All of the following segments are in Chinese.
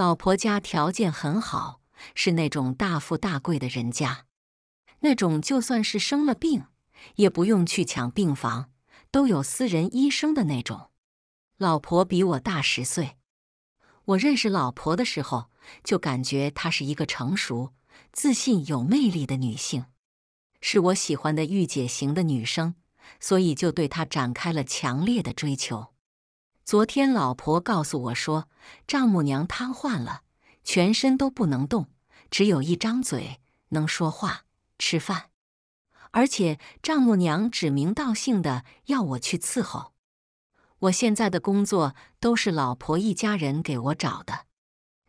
老婆家条件很好，是那种大富大贵的人家，那种就算是生了病也不用去抢病房，都有私人医生的那种。老婆比我大十岁，我认识老婆的时候就感觉她是一个成熟、自信、有魅力的女性，是我喜欢的御姐型的女生，所以就对她展开了强烈的追求。昨天，老婆告诉我说，丈母娘瘫痪了，全身都不能动，只有一张嘴能说话、吃饭。而且，丈母娘指名道姓的要我去伺候。我现在的工作都是老婆一家人给我找的。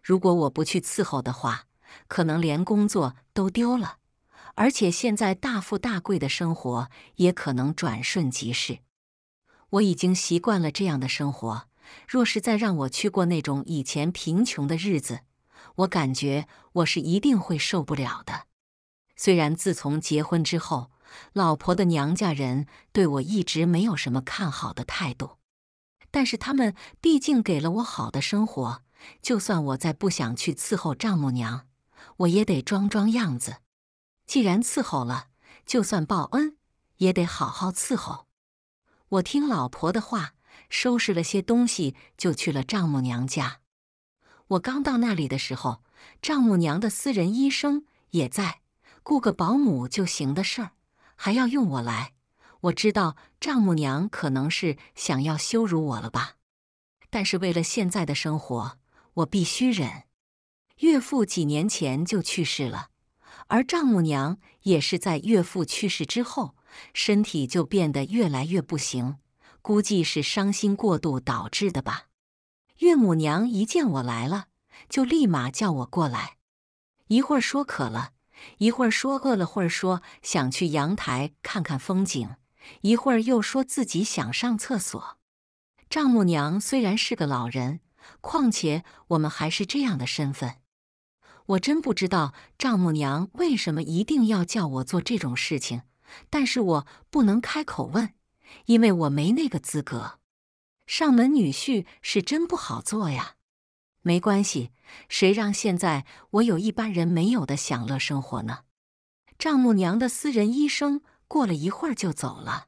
如果我不去伺候的话，可能连工作都丢了，而且现在大富大贵的生活也可能转瞬即逝。我已经习惯了这样的生活，若是再让我去过那种以前贫穷的日子，我感觉我是一定会受不了的。虽然自从结婚之后，老婆的娘家人对我一直没有什么看好的态度，但是他们毕竟给了我好的生活，就算我再不想去伺候丈母娘，我也得装装样子。既然伺候了，就算报恩，也得好好伺候。我听老婆的话，收拾了些东西，就去了丈母娘家。我刚到那里的时候，丈母娘的私人医生也在，雇个保姆就行的事儿，还要用我来。我知道丈母娘可能是想要羞辱我了吧，但是为了现在的生活，我必须忍。岳父几年前就去世了，而丈母娘也是在岳父去世之后。身体就变得越来越不行，估计是伤心过度导致的吧。岳母娘一见我来了，就立马叫我过来，一会儿说渴了，一会儿说饿了，会儿说想去阳台看看风景，一会儿又说自己想上厕所。丈母娘虽然是个老人，况且我们还是这样的身份，我真不知道丈母娘为什么一定要叫我做这种事情。但是我不能开口问，因为我没那个资格。上门女婿是真不好做呀。没关系，谁让现在我有一般人没有的享乐生活呢？丈母娘的私人医生过了一会儿就走了，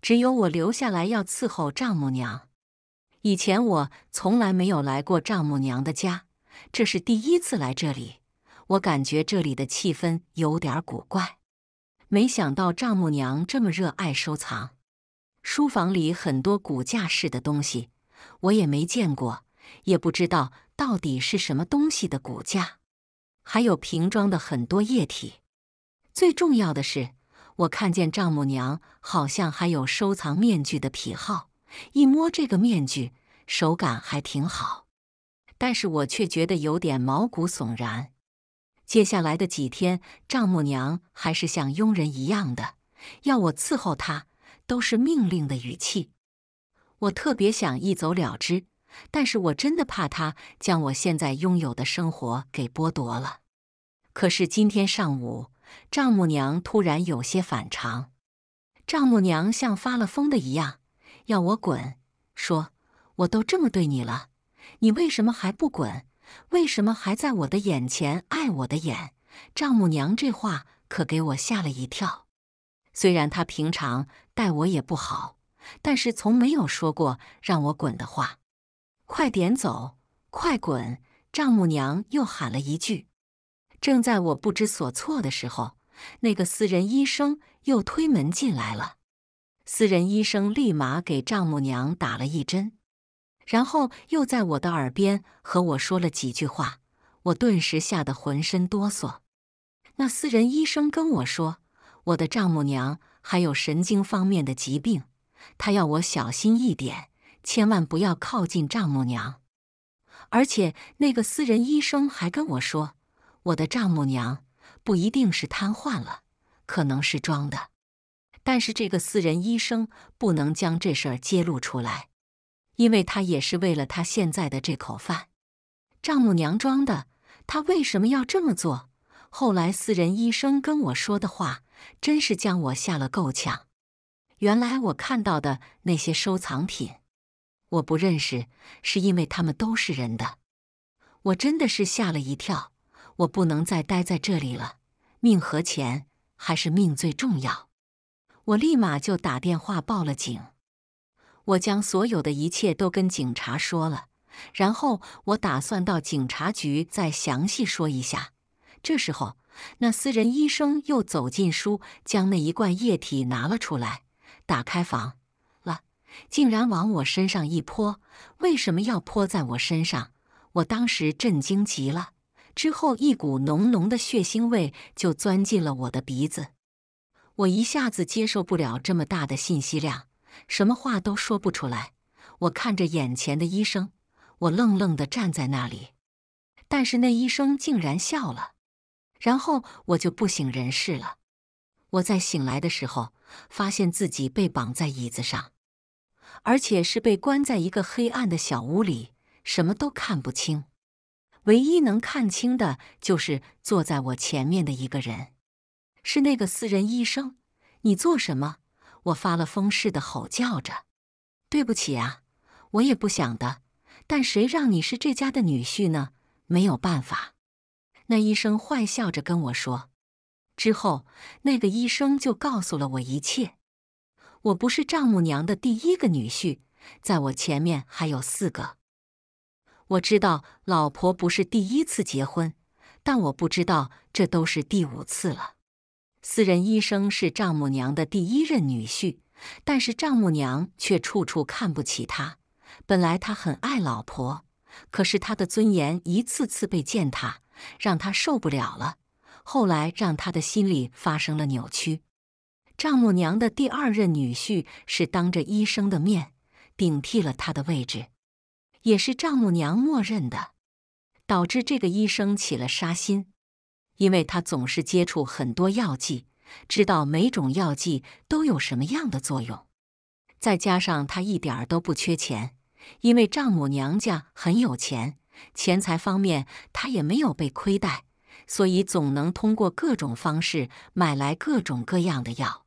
只有我留下来要伺候丈母娘。以前我从来没有来过丈母娘的家，这是第一次来这里，我感觉这里的气氛有点古怪。没想到丈母娘这么热爱收藏，书房里很多骨架式的东西，我也没见过，也不知道到底是什么东西的骨架。还有瓶装的很多液体。最重要的是，我看见丈母娘好像还有收藏面具的癖好。一摸这个面具，手感还挺好，但是我却觉得有点毛骨悚然。接下来的几天，丈母娘还是像佣人一样的要我伺候她，都是命令的语气。我特别想一走了之，但是我真的怕她将我现在拥有的生活给剥夺了。可是今天上午，丈母娘突然有些反常。丈母娘像发了疯的一样，要我滚，说我都这么对你了，你为什么还不滚？为什么还在我的眼前碍我的眼？丈母娘这话可给我吓了一跳。虽然她平常待我也不好，但是从没有说过让我滚的话。快点走，快滚！丈母娘又喊了一句。正在我不知所措的时候，那个私人医生又推门进来了。私人医生立马给丈母娘打了一针。然后又在我的耳边和我说了几句话，我顿时吓得浑身哆嗦。那私人医生跟我说，我的丈母娘还有神经方面的疾病，他要我小心一点，千万不要靠近丈母娘。而且那个私人医生还跟我说，我的丈母娘不一定是瘫痪了，可能是装的。但是这个私人医生不能将这事儿揭露出来。因为他也是为了他现在的这口饭，丈母娘装的，他为什么要这么做？后来私人医生跟我说的话，真是将我吓了够呛。原来我看到的那些收藏品，我不认识，是因为他们都是人的。我真的是吓了一跳，我不能再待在这里了，命和钱还是命最重要。我立马就打电话报了警。我将所有的一切都跟警察说了，然后我打算到警察局再详细说一下。这时候，那私人医生又走进书，将那一罐液体拿了出来，打开房了，竟然往我身上一泼。为什么要泼在我身上？我当时震惊极了。之后，一股浓浓的血腥味就钻进了我的鼻子，我一下子接受不了这么大的信息量。什么话都说不出来。我看着眼前的医生，我愣愣地站在那里。但是那医生竟然笑了，然后我就不省人事了。我在醒来的时候，发现自己被绑在椅子上，而且是被关在一个黑暗的小屋里，什么都看不清。唯一能看清的就是坐在我前面的一个人，是那个私人医生。你做什么？我发了疯似的吼叫着：“对不起啊，我也不想的，但谁让你是这家的女婿呢？没有办法。”那医生坏笑着跟我说。之后，那个医生就告诉了我一切。我不是丈母娘的第一个女婿，在我前面还有四个。我知道老婆不是第一次结婚，但我不知道这都是第五次了。私人医生是丈母娘的第一任女婿，但是丈母娘却处处看不起他。本来他很爱老婆，可是他的尊严一次次被践踏，让他受不了了。后来让他的心理发生了扭曲。丈母娘的第二任女婿是当着医生的面顶替了他的位置，也是丈母娘默认的，导致这个医生起了杀心。因为他总是接触很多药剂，知道每种药剂都有什么样的作用。再加上他一点儿都不缺钱，因为丈母娘家很有钱，钱财方面他也没有被亏待，所以总能通过各种方式买来各种各样的药。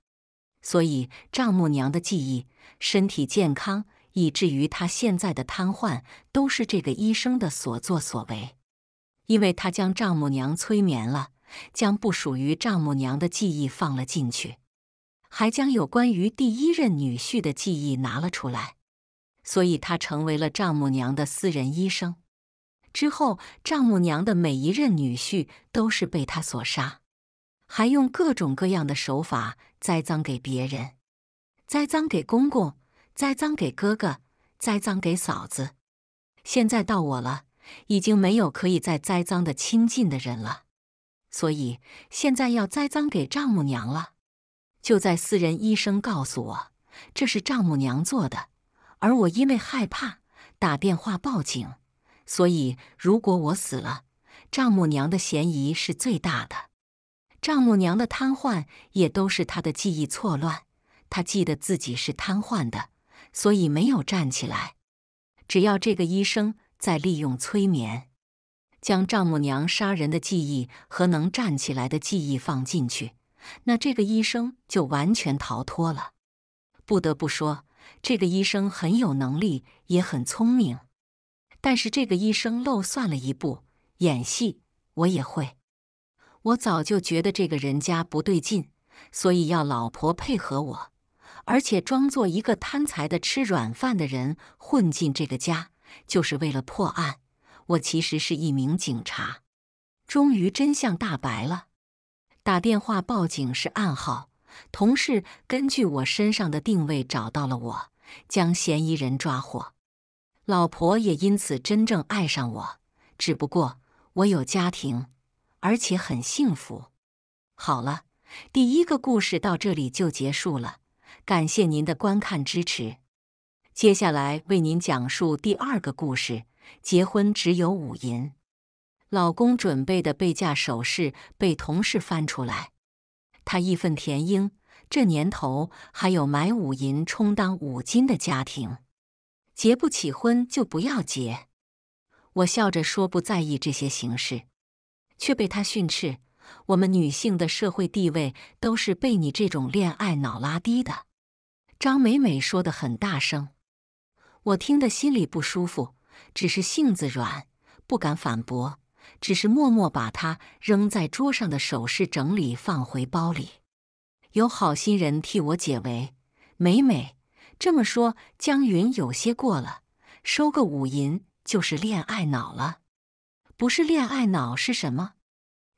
所以丈母娘的记忆、身体健康，以至于她现在的瘫痪，都是这个医生的所作所为。因为他将丈母娘催眠了，将不属于丈母娘的记忆放了进去，还将有关于第一任女婿的记忆拿了出来，所以他成为了丈母娘的私人医生。之后，丈母娘的每一任女婿都是被他所杀，还用各种各样的手法栽赃给别人，栽赃给公公，栽赃给哥哥，栽赃给嫂子。现在到我了。已经没有可以再栽赃的亲近的人了，所以现在要栽赃给丈母娘了。就在私人医生告诉我这是丈母娘做的，而我因为害怕打电话报警，所以如果我死了，丈母娘的嫌疑是最大的。丈母娘的瘫痪也都是她的记忆错乱，她记得自己是瘫痪的，所以没有站起来。只要这个医生。再利用催眠，将丈母娘杀人的记忆和能站起来的记忆放进去，那这个医生就完全逃脱了。不得不说，这个医生很有能力，也很聪明。但是这个医生漏算了一步，演戏我也会。我早就觉得这个人家不对劲，所以要老婆配合我，而且装作一个贪财的吃软饭的人混进这个家。就是为了破案，我其实是一名警察。终于真相大白了，打电话报警是暗号，同事根据我身上的定位找到了我，将嫌疑人抓获。老婆也因此真正爱上我，只不过我有家庭，而且很幸福。好了，第一个故事到这里就结束了，感谢您的观看支持。接下来为您讲述第二个故事：结婚只有五银，老公准备的备嫁首饰被同事翻出来，他义愤填膺。这年头还有买五银充当五金的家庭，结不起婚就不要结。我笑着说不在意这些形式，却被他训斥：“我们女性的社会地位都是被你这种恋爱脑拉低的。”张美美说的很大声。我听得心里不舒服，只是性子软，不敢反驳，只是默默把他扔在桌上的首饰整理放回包里。有好心人替我解围。美美，这么说江云有些过了，收个五银就是恋爱脑了，不是恋爱脑是什么？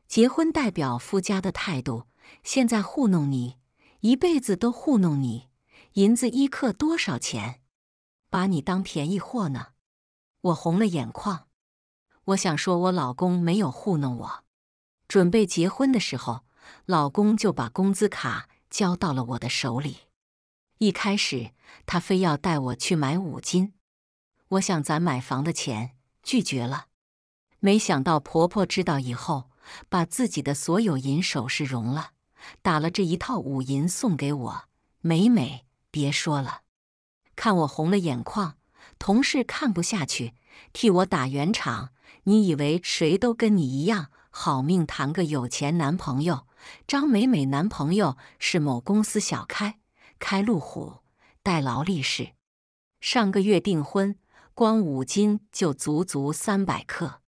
结婚代表夫家的态度，现在糊弄你，一辈子都糊弄你。银子一克多少钱？把你当便宜货呢，我红了眼眶。我想说，我老公没有糊弄我。准备结婚的时候，老公就把工资卡交到了我的手里。一开始他非要带我去买五金，我想攒买房的钱，拒绝了。没想到婆婆知道以后，把自己的所有银首饰融了，打了这一套五银送给我。美美，别说了。看我红了眼眶，同事看不下去，替我打圆场。你以为谁都跟你一样好命，谈个有钱男朋友？张美美男朋友是某公司小开，开路虎，带劳力士，上个月订婚，光五金就足足三百克。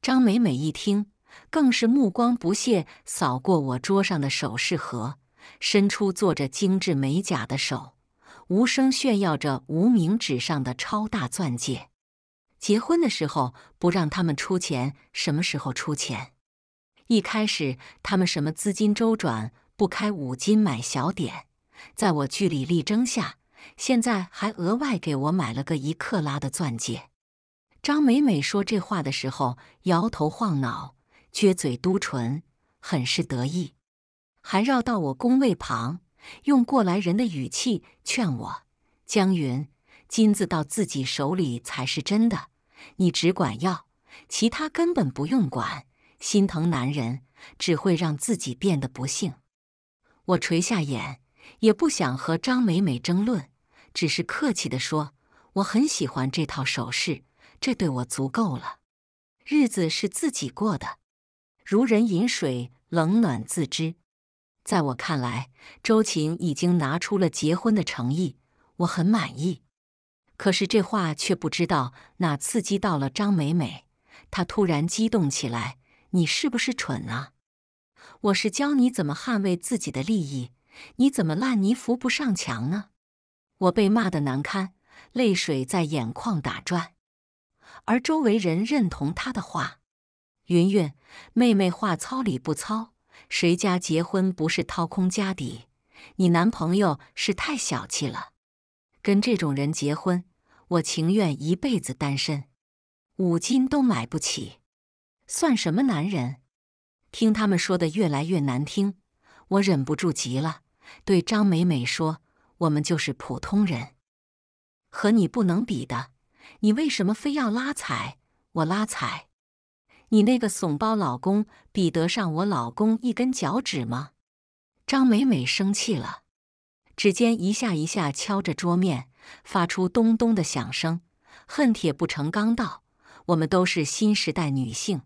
张美美一听，更是目光不屑扫过我桌上的首饰盒，伸出做着精致美甲的手。无声炫耀着无名指上的超大钻戒。结婚的时候不让他们出钱，什么时候出钱？一开始他们什么资金周转不开，五金买小点，在我据理力争下，现在还额外给我买了个一克拉的钻戒。张美美说这话的时候，摇头晃脑，撅嘴嘟唇，很是得意，还绕到我工位旁。用过来人的语气劝我：“江云，金子到自己手里才是真的，你只管要，其他根本不用管。心疼男人只会让自己变得不幸。”我垂下眼，也不想和张美美争论，只是客气地说：“我很喜欢这套首饰，这对我足够了。日子是自己过的，如人饮水，冷暖自知。”在我看来，周琴已经拿出了结婚的诚意，我很满意。可是这话却不知道哪刺激到了张美美，她突然激动起来：“你是不是蠢啊？我是教你怎么捍卫自己的利益，你怎么烂泥扶不上墙呢？”我被骂得难堪，泪水在眼眶打转。而周围人认同她的话：“云云妹妹话糙理不糙。”谁家结婚不是掏空家底？你男朋友是太小气了，跟这种人结婚，我情愿一辈子单身。五金都买不起，算什么男人？听他们说的越来越难听，我忍不住急了，对张美美说：“我们就是普通人，和你不能比的。你为什么非要拉踩？我拉踩。”你那个怂包老公比得上我老公一根脚趾吗？张美美生气了，指尖一下一下敲着桌面，发出咚咚的响声，恨铁不成钢道：“我们都是新时代女性，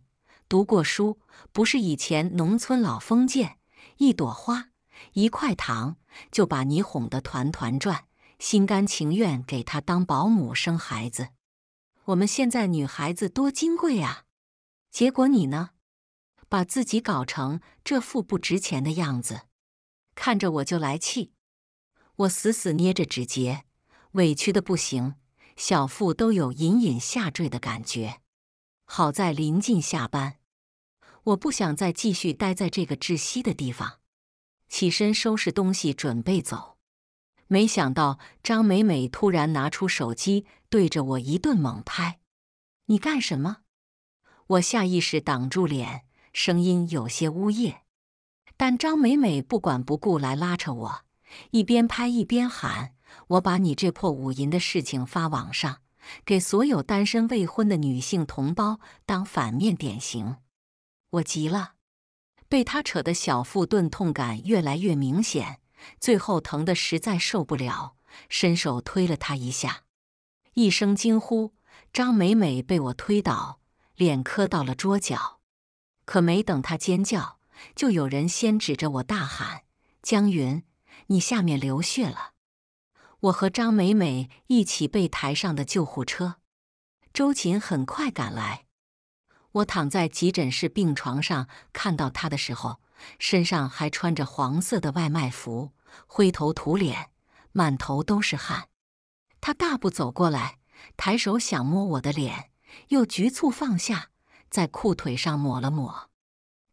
读过书，不是以前农村老封建，一朵花，一块糖就把你哄得团团转，心甘情愿给他当保姆生孩子。我们现在女孩子多金贵啊！”结果你呢，把自己搞成这副不值钱的样子，看着我就来气。我死死捏着指节，委屈的不行，小腹都有隐隐下坠的感觉。好在临近下班，我不想再继续待在这个窒息的地方，起身收拾东西准备走。没想到张美美突然拿出手机对着我一顿猛拍：“你干什么？”我下意识挡住脸，声音有些呜咽，但张美美不管不顾来拉扯我，一边拍一边喊：“我把你这破五淫的事情发网上，给所有单身未婚的女性同胞当反面典型！”我急了，被她扯的小腹钝痛感越来越明显，最后疼得实在受不了，伸手推了她一下，一声惊呼，张美美被我推倒。脸磕到了桌角，可没等他尖叫，就有人先指着我大喊：“江云，你下面流血了！”我和张美美一起被抬上了救护车。周琴很快赶来。我躺在急诊室病床上，看到他的时候，身上还穿着黄色的外卖服，灰头土脸，满头都是汗。他大步走过来，抬手想摸我的脸。又局促放下，在裤腿上抹了抹。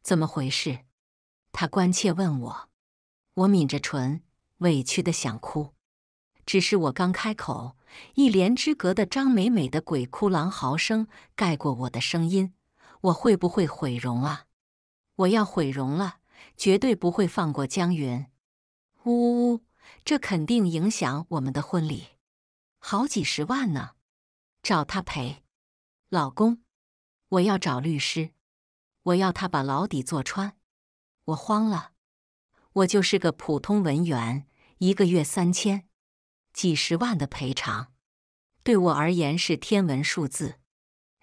怎么回事？他关切问我。我抿着唇，委屈的想哭。只是我刚开口，一帘之隔的张美美的鬼哭狼嚎声盖过我的声音。我会不会毁容啊？我要毁容了，绝对不会放过江云。呜呜，这肯定影响我们的婚礼，好几十万呢，找他赔。老公，我要找律师，我要他把牢底坐穿。我慌了，我就是个普通文员，一个月三千，几十万的赔偿对我而言是天文数字。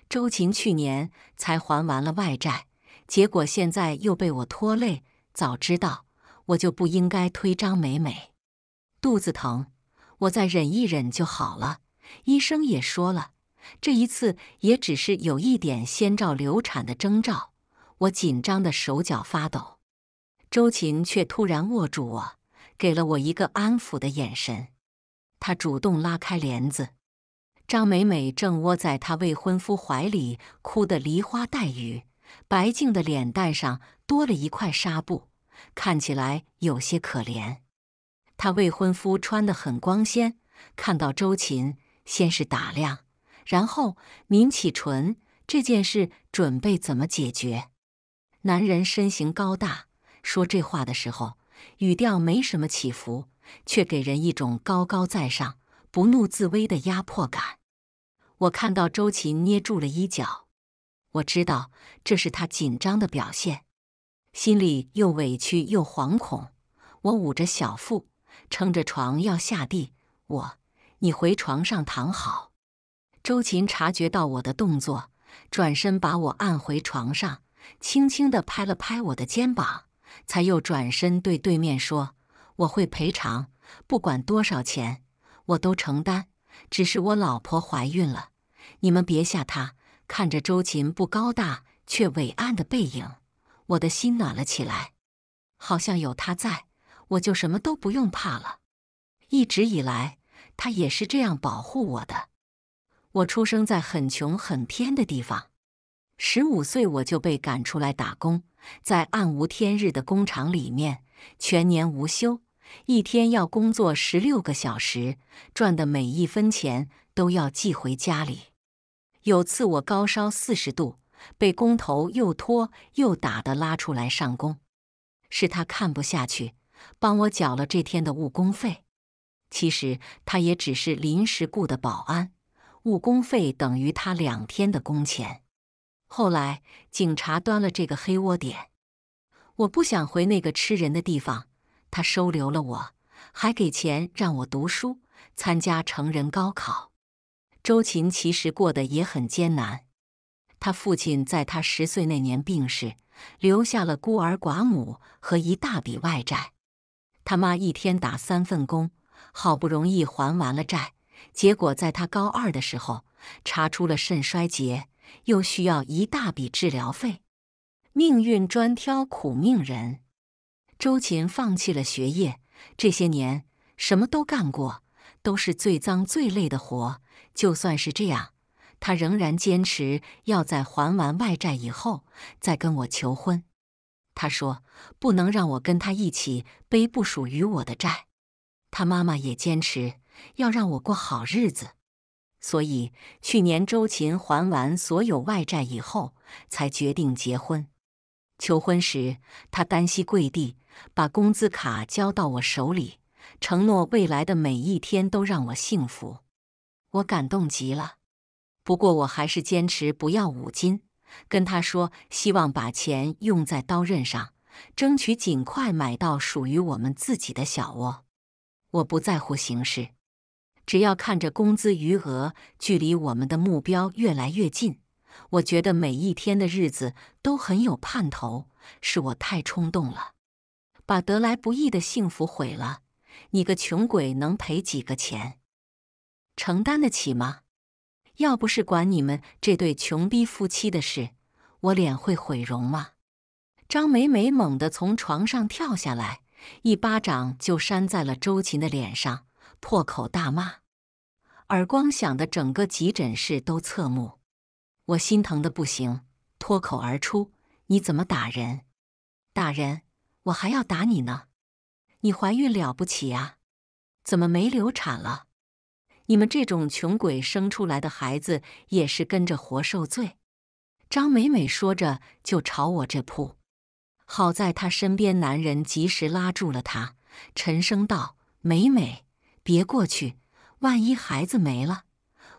周琴去年才还完了外债，结果现在又被我拖累。早知道我就不应该推张美美。肚子疼，我再忍一忍就好了。医生也说了。这一次也只是有一点先兆流产的征兆，我紧张的手脚发抖。周琴却突然握住我，给了我一个安抚的眼神。他主动拉开帘子，张美美正窝在她未婚夫怀里，哭得梨花带雨，白净的脸蛋上多了一块纱布，看起来有些可怜。她未婚夫穿得很光鲜，看到周琴，先是打量。然后抿起唇，这件事准备怎么解决？男人身形高大，说这话的时候，语调没什么起伏，却给人一种高高在上、不怒自威的压迫感。我看到周琴捏住了衣角，我知道这是他紧张的表现，心里又委屈又惶恐。我捂着小腹，撑着床要下地。我，你回床上躺好。周琴察觉到我的动作，转身把我按回床上，轻轻地拍了拍我的肩膀，才又转身对对面说：“我会赔偿，不管多少钱我都承担。只是我老婆怀孕了，你们别吓她。”看着周琴不高大却伟岸的背影，我的心暖了起来，好像有他在，我就什么都不用怕了。一直以来，他也是这样保护我的。我出生在很穷很偏的地方，十五岁我就被赶出来打工，在暗无天日的工厂里面，全年无休，一天要工作十六个小时，赚的每一分钱都要寄回家里。有次我高烧四十度，被工头又拖又打的拉出来上工，是他看不下去，帮我缴了这天的误工费。其实他也只是临时雇的保安。误工费等于他两天的工钱。后来警察端了这个黑窝点，我不想回那个吃人的地方。他收留了我，还给钱让我读书，参加成人高考。周琴其实过得也很艰难，他父亲在他十岁那年病逝，留下了孤儿寡母和一大笔外债。他妈一天打三份工，好不容易还完了债。结果在他高二的时候查出了肾衰竭，又需要一大笔治疗费。命运专挑苦命人。周琴放弃了学业，这些年什么都干过，都是最脏最累的活。就算是这样，他仍然坚持要在还完外债以后再跟我求婚。他说：“不能让我跟他一起背不属于我的债。”他妈妈也坚持。要让我过好日子，所以去年周琴还完所有外债以后，才决定结婚。求婚时，他单膝跪地，把工资卡交到我手里，承诺未来的每一天都让我幸福。我感动极了。不过我还是坚持不要五金，跟他说希望把钱用在刀刃上，争取尽快买到属于我们自己的小窝。我不在乎形式。只要看着工资余额距离我们的目标越来越近，我觉得每一天的日子都很有盼头。是我太冲动了，把得来不易的幸福毁了。你个穷鬼，能赔几个钱？承担得起吗？要不是管你们这对穷逼夫妻的事，我脸会毁容吗？张美美猛地从床上跳下来，一巴掌就扇在了周琴的脸上。破口大骂，耳光响的整个急诊室都侧目。我心疼的不行，脱口而出：“你怎么打人？打人！我还要打你呢！你怀孕了不起啊？怎么没流产了？你们这种穷鬼生出来的孩子也是跟着活受罪。”张美美说着就朝我这扑，好在她身边男人及时拉住了她，沉声道：“美美。”别过去，万一孩子没了，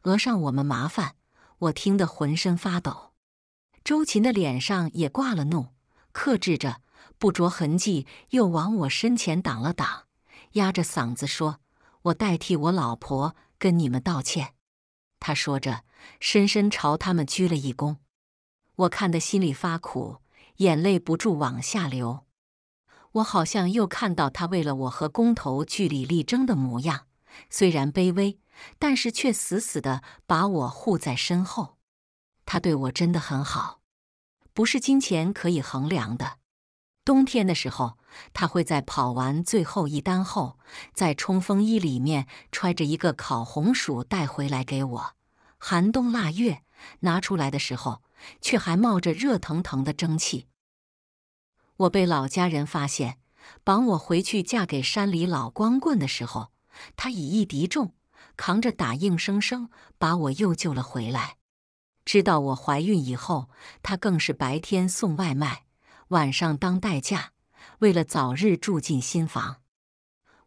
讹上我们麻烦。我听得浑身发抖，周琴的脸上也挂了怒，克制着，不着痕迹又往我身前挡了挡，压着嗓子说：“我代替我老婆跟你们道歉。”他说着，深深朝他们鞠了一躬。我看得心里发苦，眼泪不住往下流。我好像又看到他为了我和工头据理力争的模样，虽然卑微，但是却死死的把我护在身后。他对我真的很好，不是金钱可以衡量的。冬天的时候，他会在跑完最后一单后，在冲锋衣里面揣着一个烤红薯带回来给我。寒冬腊月拿出来的时候，却还冒着热腾腾的蒸汽。我被老家人发现，绑我回去嫁给山里老光棍的时候，他以一敌众，扛着打，硬生生把我又救了回来。知道我怀孕以后，他更是白天送外卖，晚上当代驾，为了早日住进新房。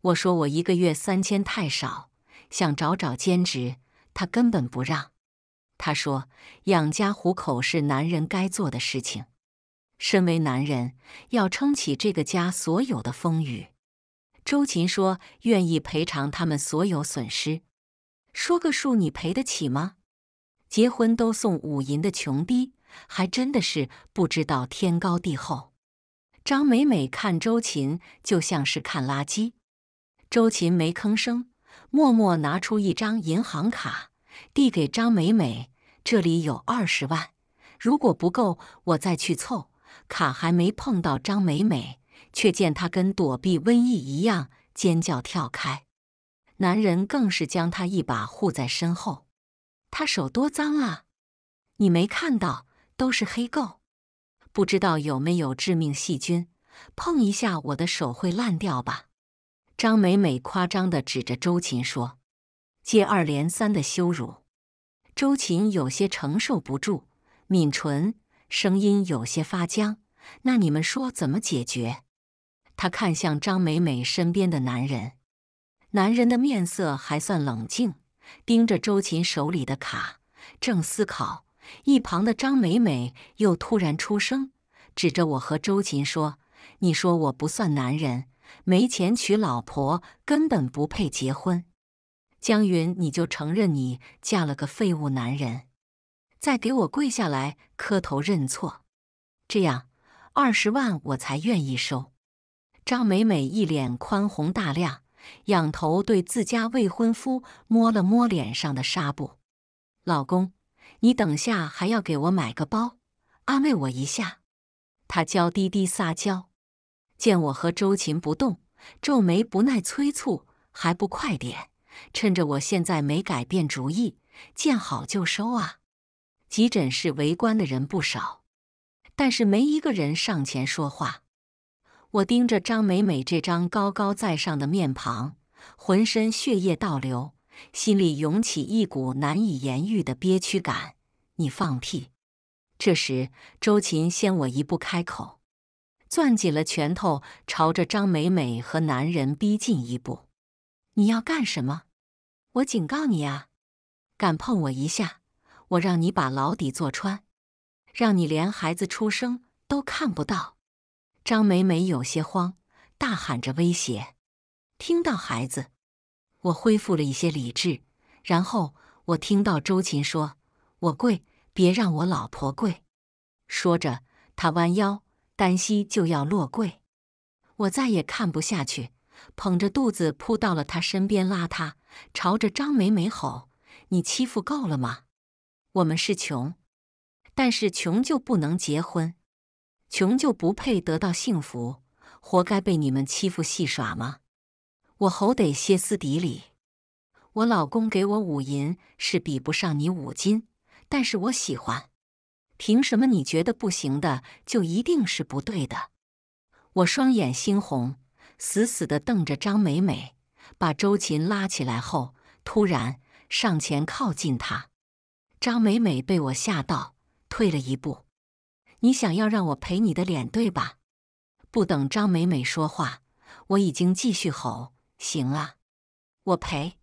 我说我一个月三千太少，想找找兼职，他根本不让。他说养家糊口是男人该做的事情。身为男人，要撑起这个家，所有的风雨。周琴说：“愿意赔偿他们所有损失，说个数，你赔得起吗？”结婚都送五银的穷逼，还真的是不知道天高地厚。张美美看周琴就像是看垃圾。周琴没吭声，默默拿出一张银行卡递给张美美：“这里有二十万，如果不够，我再去凑。”卡还没碰到张美美，却见她跟躲避瘟疫一样尖叫跳开，男人更是将她一把护在身后。他手多脏啊，你没看到都是黑垢，不知道有没有致命细菌？碰一下我的手会烂掉吧？张美美夸张地指着周琴说：“接二连三的羞辱，周琴有些承受不住，抿唇，声音有些发僵。”那你们说怎么解决？他看向张美美身边的男人，男人的面色还算冷静，盯着周琴手里的卡，正思考。一旁的张美美又突然出声，指着我和周琴说：“你说我不算男人，没钱娶老婆，根本不配结婚。江云，你就承认你嫁了个废物男人，再给我跪下来磕头认错，这样。”二十万我才愿意收。张美美一脸宽宏大量，仰头对自家未婚夫摸了摸脸上的纱布：“老公，你等下还要给我买个包，安慰我一下。”她娇滴滴撒娇。见我和周琴不动，皱眉不耐催促：“还不快点！趁着我现在没改变主意，见好就收啊！”急诊室围观的人不少。但是没一个人上前说话。我盯着张美美这张高高在上的面庞，浑身血液倒流，心里涌起一股难以言喻的憋屈感。你放屁！这时，周琴先我一步开口，攥紧了拳头，朝着张美美和男人逼近一步。你要干什么？我警告你啊！敢碰我一下，我让你把牢底坐穿！让你连孩子出生都看不到，张美美有些慌，大喊着威胁。听到孩子，我恢复了一些理智，然后我听到周琴说：“我跪，别让我老婆跪。”说着，他弯腰单膝就要落跪。我再也看不下去，捧着肚子扑到了他身边，拉他，朝着张美美吼：“你欺负够了吗？我们是穷。”但是穷就不能结婚，穷就不配得到幸福，活该被你们欺负戏耍吗？我吼得歇斯底里。我老公给我五银是比不上你五金，但是我喜欢。凭什么你觉得不行的就一定是不对的？我双眼猩红，死死的瞪着张美美，把周琴拉起来后，突然上前靠近她。张美美被我吓到。退了一步，你想要让我赔你的脸，对吧？不等张美美说话，我已经继续吼：“行啊，我赔！”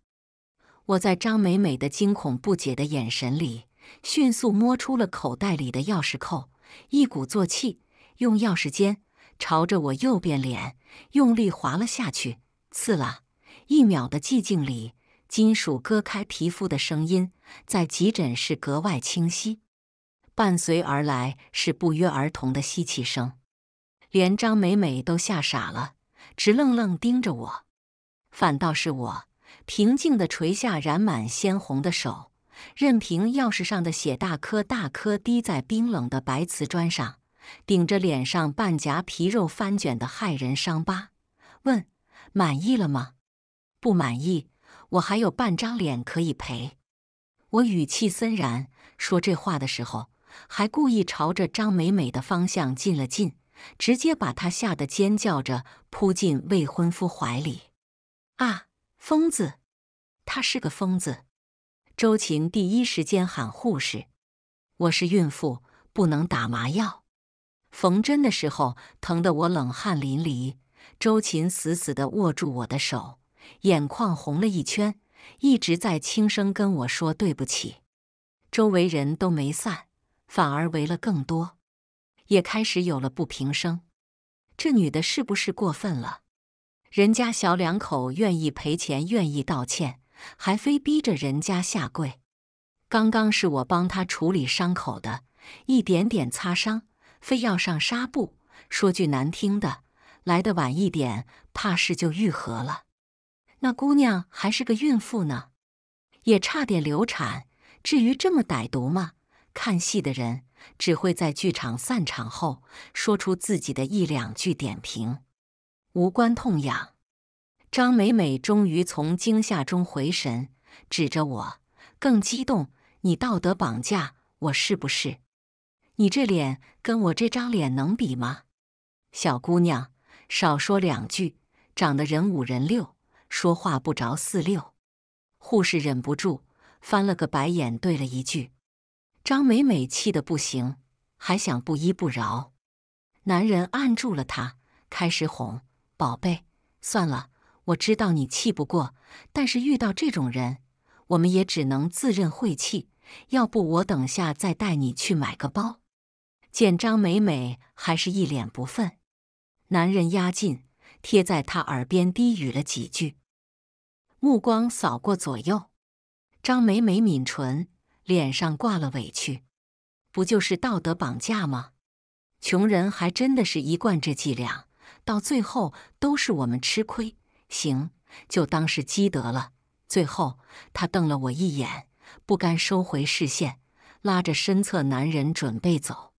我在张美美的惊恐不解的眼神里，迅速摸出了口袋里的钥匙扣，一鼓作气用钥匙尖朝着我右边脸用力划了下去，刺了。一秒的寂静里，金属割开皮肤的声音在急诊室格外清晰。伴随而来是不约而同的吸气声，连张美美都吓傻了，直愣愣盯着我。反倒是我平静地垂下染满鲜红的手，任凭钥匙上的血大颗大颗滴在冰冷的白瓷砖上，顶着脸上半颊皮肉翻卷的骇人伤疤，问：“满意了吗？”“不满意，我还有半张脸可以赔。”我语气森然，说这话的时候。还故意朝着张美美的方向进了近，直接把她吓得尖叫着扑进未婚夫怀里。啊，疯子！他是个疯子。周琴第一时间喊护士：“我是孕妇，不能打麻药。”缝针的时候疼得我冷汗淋漓。周琴死死的握住我的手，眼眶红了一圈，一直在轻声跟我说对不起。周围人都没散。反而围了更多，也开始有了不平声。这女的是不是过分了？人家小两口愿意赔钱，愿意道歉，还非逼着人家下跪。刚刚是我帮他处理伤口的，一点点擦伤，非要上纱布。说句难听的，来得晚一点，怕是就愈合了。那姑娘还是个孕妇呢，也差点流产。至于这么歹毒吗？看戏的人只会在剧场散场后说出自己的一两句点评，无关痛痒。张美美终于从惊吓中回神，指着我，更激动：“你道德绑架我是不是？你这脸跟我这张脸能比吗？”小姑娘，少说两句，长得人五人六，说话不着四六。护士忍不住翻了个白眼，对了一句。张美美气得不行，还想不依不饶。男人按住了她，开始哄：“宝贝，算了，我知道你气不过，但是遇到这种人，我们也只能自认晦气。要不我等下再带你去买个包？”见张美美还是一脸不忿，男人压近，贴在她耳边低语了几句，目光扫过左右。张美美抿唇。脸上挂了委屈，不就是道德绑架吗？穷人还真的是一贯这伎俩，到最后都是我们吃亏。行，就当是积德了。最后，他瞪了我一眼，不甘收回视线，拉着身侧男人准备走。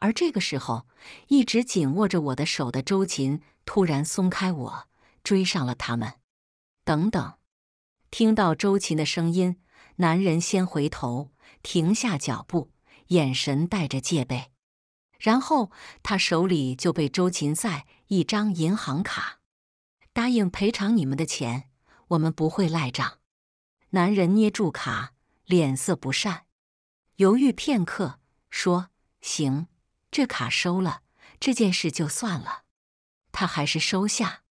而这个时候，一直紧握着我的手的周琴突然松开我，追上了他们。等等，听到周琴的声音。男人先回头，停下脚步，眼神带着戒备。然后他手里就被周琴塞一张银行卡，答应赔偿你们的钱，我们不会赖账。男人捏住卡，脸色不善，犹豫片刻，说：“行，这卡收了，这件事就算了。”他还是收下。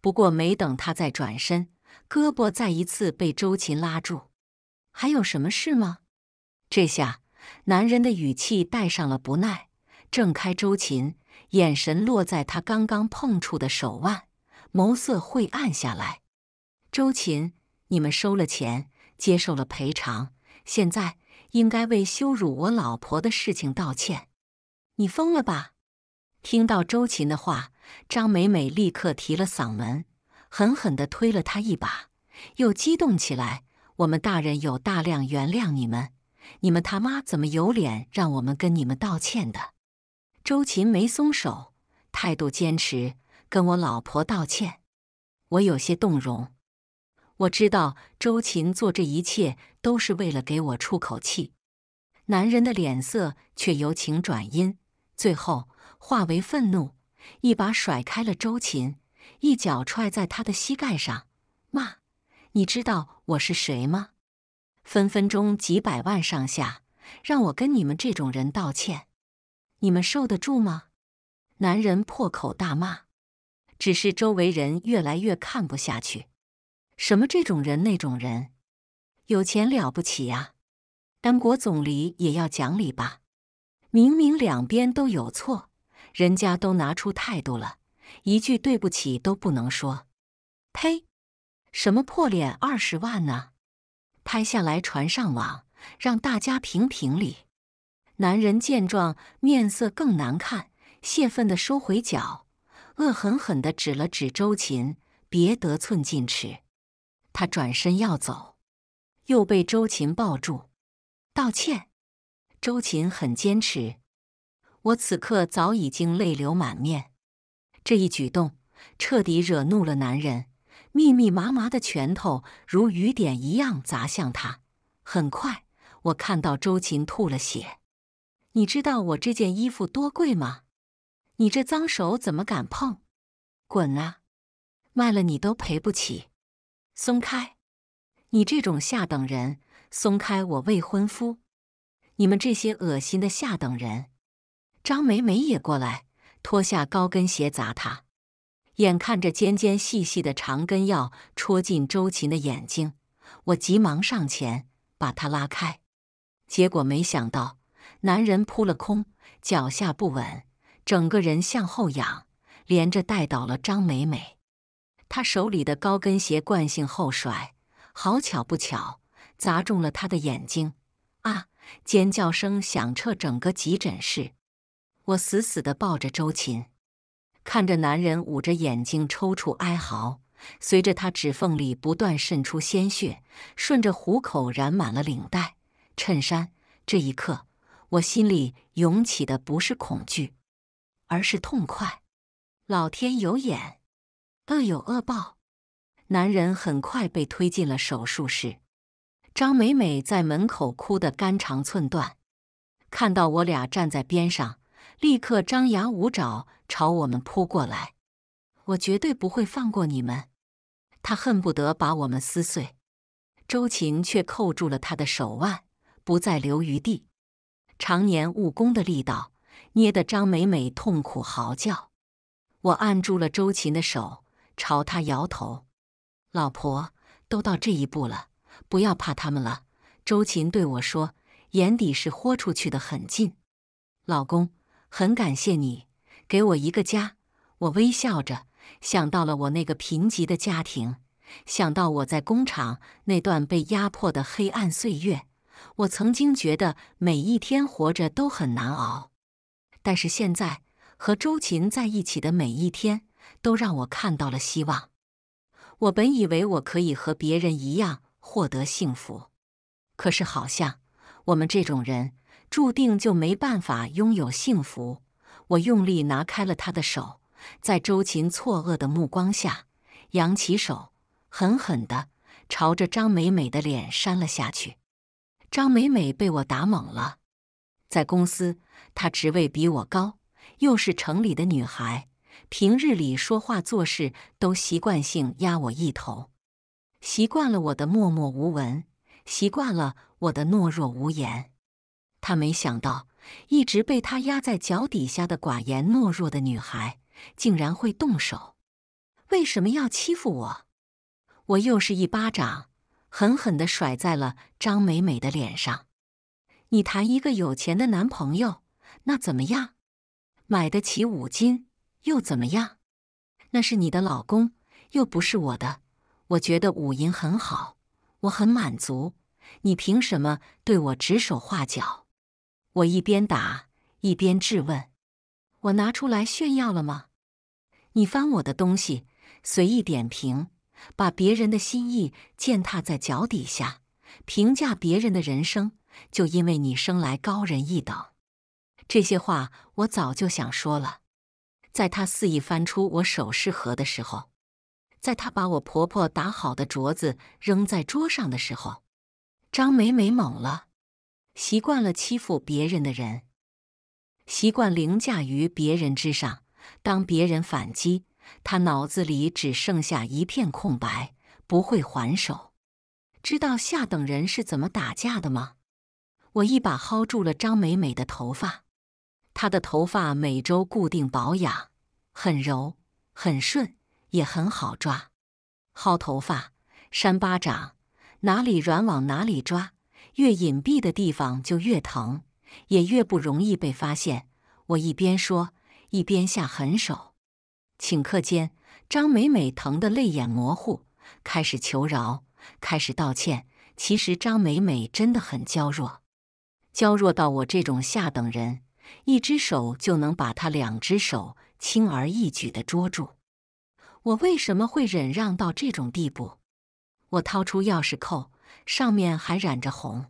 不过没等他再转身，胳膊再一次被周琴拉住。还有什么事吗？这下，男人的语气带上了不耐，挣开周琴，眼神落在他刚刚碰触的手腕，眸色晦暗下来。周琴，你们收了钱，接受了赔偿，现在应该为羞辱我老婆的事情道歉。你疯了吧？听到周琴的话，张美美立刻提了嗓门，狠狠地推了他一把，又激动起来。我们大人有大量，原谅你们。你们他妈怎么有脸让我们跟你们道歉的？周琴没松手，态度坚持，跟我老婆道歉。我有些动容，我知道周琴做这一切都是为了给我出口气。男人的脸色却由晴转阴，最后化为愤怒，一把甩开了周琴，一脚踹在他的膝盖上，骂。你知道我是谁吗？分分钟几百万上下，让我跟你们这种人道歉，你们受得住吗？男人破口大骂，只是周围人越来越看不下去。什么这种人那种人，有钱了不起呀？当国总理也要讲理吧？明明两边都有错，人家都拿出态度了，一句对不起都不能说。呸！什么破脸二十万呢？拍下来传上网，让大家评评理。男人见状，面色更难看，泄愤的收回脚，恶狠狠的指了指周琴：“别得寸进尺。”他转身要走，又被周琴抱住，道歉。周琴很坚持，我此刻早已经泪流满面。这一举动彻底惹怒了男人。密密麻麻的拳头如雨点一样砸向他。很快，我看到周琴吐了血。你知道我这件衣服多贵吗？你这脏手怎么敢碰？滚啊！卖了你都赔不起。松开！你这种下等人！松开我未婚夫！你们这些恶心的下等人！张梅梅也过来，脱下高跟鞋砸他。眼看着尖尖细细的长根要戳进周琴的眼睛，我急忙上前把她拉开。结果没想到，男人扑了空，脚下不稳，整个人向后仰，连着带倒了张美美。他手里的高跟鞋惯性后甩，好巧不巧，砸中了他的眼睛。啊！尖叫声响彻整个急诊室。我死死地抱着周琴。看着男人捂着眼睛抽搐哀嚎，随着他指缝里不断渗出鲜血，顺着虎口染满了领带、衬衫。这一刻，我心里涌起的不是恐惧，而是痛快。老天有眼，恶有恶报。男人很快被推进了手术室，张美美在门口哭得肝肠寸断。看到我俩站在边上，立刻张牙舞爪。朝我们扑过来，我绝对不会放过你们！他恨不得把我们撕碎。周琴却扣住了他的手腕，不再留余地。常年务工的力道，捏得张美美痛苦嚎叫。我按住了周琴的手，朝她摇头：“老婆，都到这一步了，不要怕他们了。”周琴对我说，眼底是豁出去的狠劲。老公，很感谢你。给我一个家，我微笑着想到了我那个贫瘠的家庭，想到我在工厂那段被压迫的黑暗岁月，我曾经觉得每一天活着都很难熬。但是现在，和周琴在一起的每一天，都让我看到了希望。我本以为我可以和别人一样获得幸福，可是好像我们这种人注定就没办法拥有幸福。我用力拿开了她的手，在周琴错愕的目光下，扬起手，狠狠地朝着张美美的脸扇了下去。张美美被我打懵了，在公司她职位比我高，又是城里的女孩，平日里说话做事都习惯性压我一头，习惯了我的默默无闻，习惯了我的懦弱无言。她没想到。一直被他压在脚底下的寡言懦弱的女孩，竟然会动手？为什么要欺负我？我又是一巴掌，狠狠地甩在了张美美的脸上。你谈一个有钱的男朋友，那怎么样？买得起五金又怎么样？那是你的老公，又不是我的。我觉得五银很好，我很满足。你凭什么对我指手画脚？我一边打一边质问：“我拿出来炫耀了吗？你翻我的东西，随意点评，把别人的心意践踏在脚底下，评价别人的人生，就因为你生来高人一等。”这些话我早就想说了。在她肆意翻出我首饰盒的时候，在她把我婆婆打好的镯子扔在桌上的时候，张美美懵了。习惯了欺负别人的人，习惯凌驾于别人之上。当别人反击，他脑子里只剩下一片空白，不会还手。知道下等人是怎么打架的吗？我一把薅住了张美美的头发，她的头发每周固定保养，很柔很顺，也很好抓。薅头发，扇巴掌，哪里软往哪里抓。越隐蔽的地方就越疼，也越不容易被发现。我一边说，一边下狠手。顷刻间，张美美疼得泪眼模糊，开始求饶，开始道歉。其实，张美美真的很娇弱，娇弱到我这种下等人，一只手就能把她两只手轻而易举的捉住。我为什么会忍让到这种地步？我掏出钥匙扣。上面还染着红，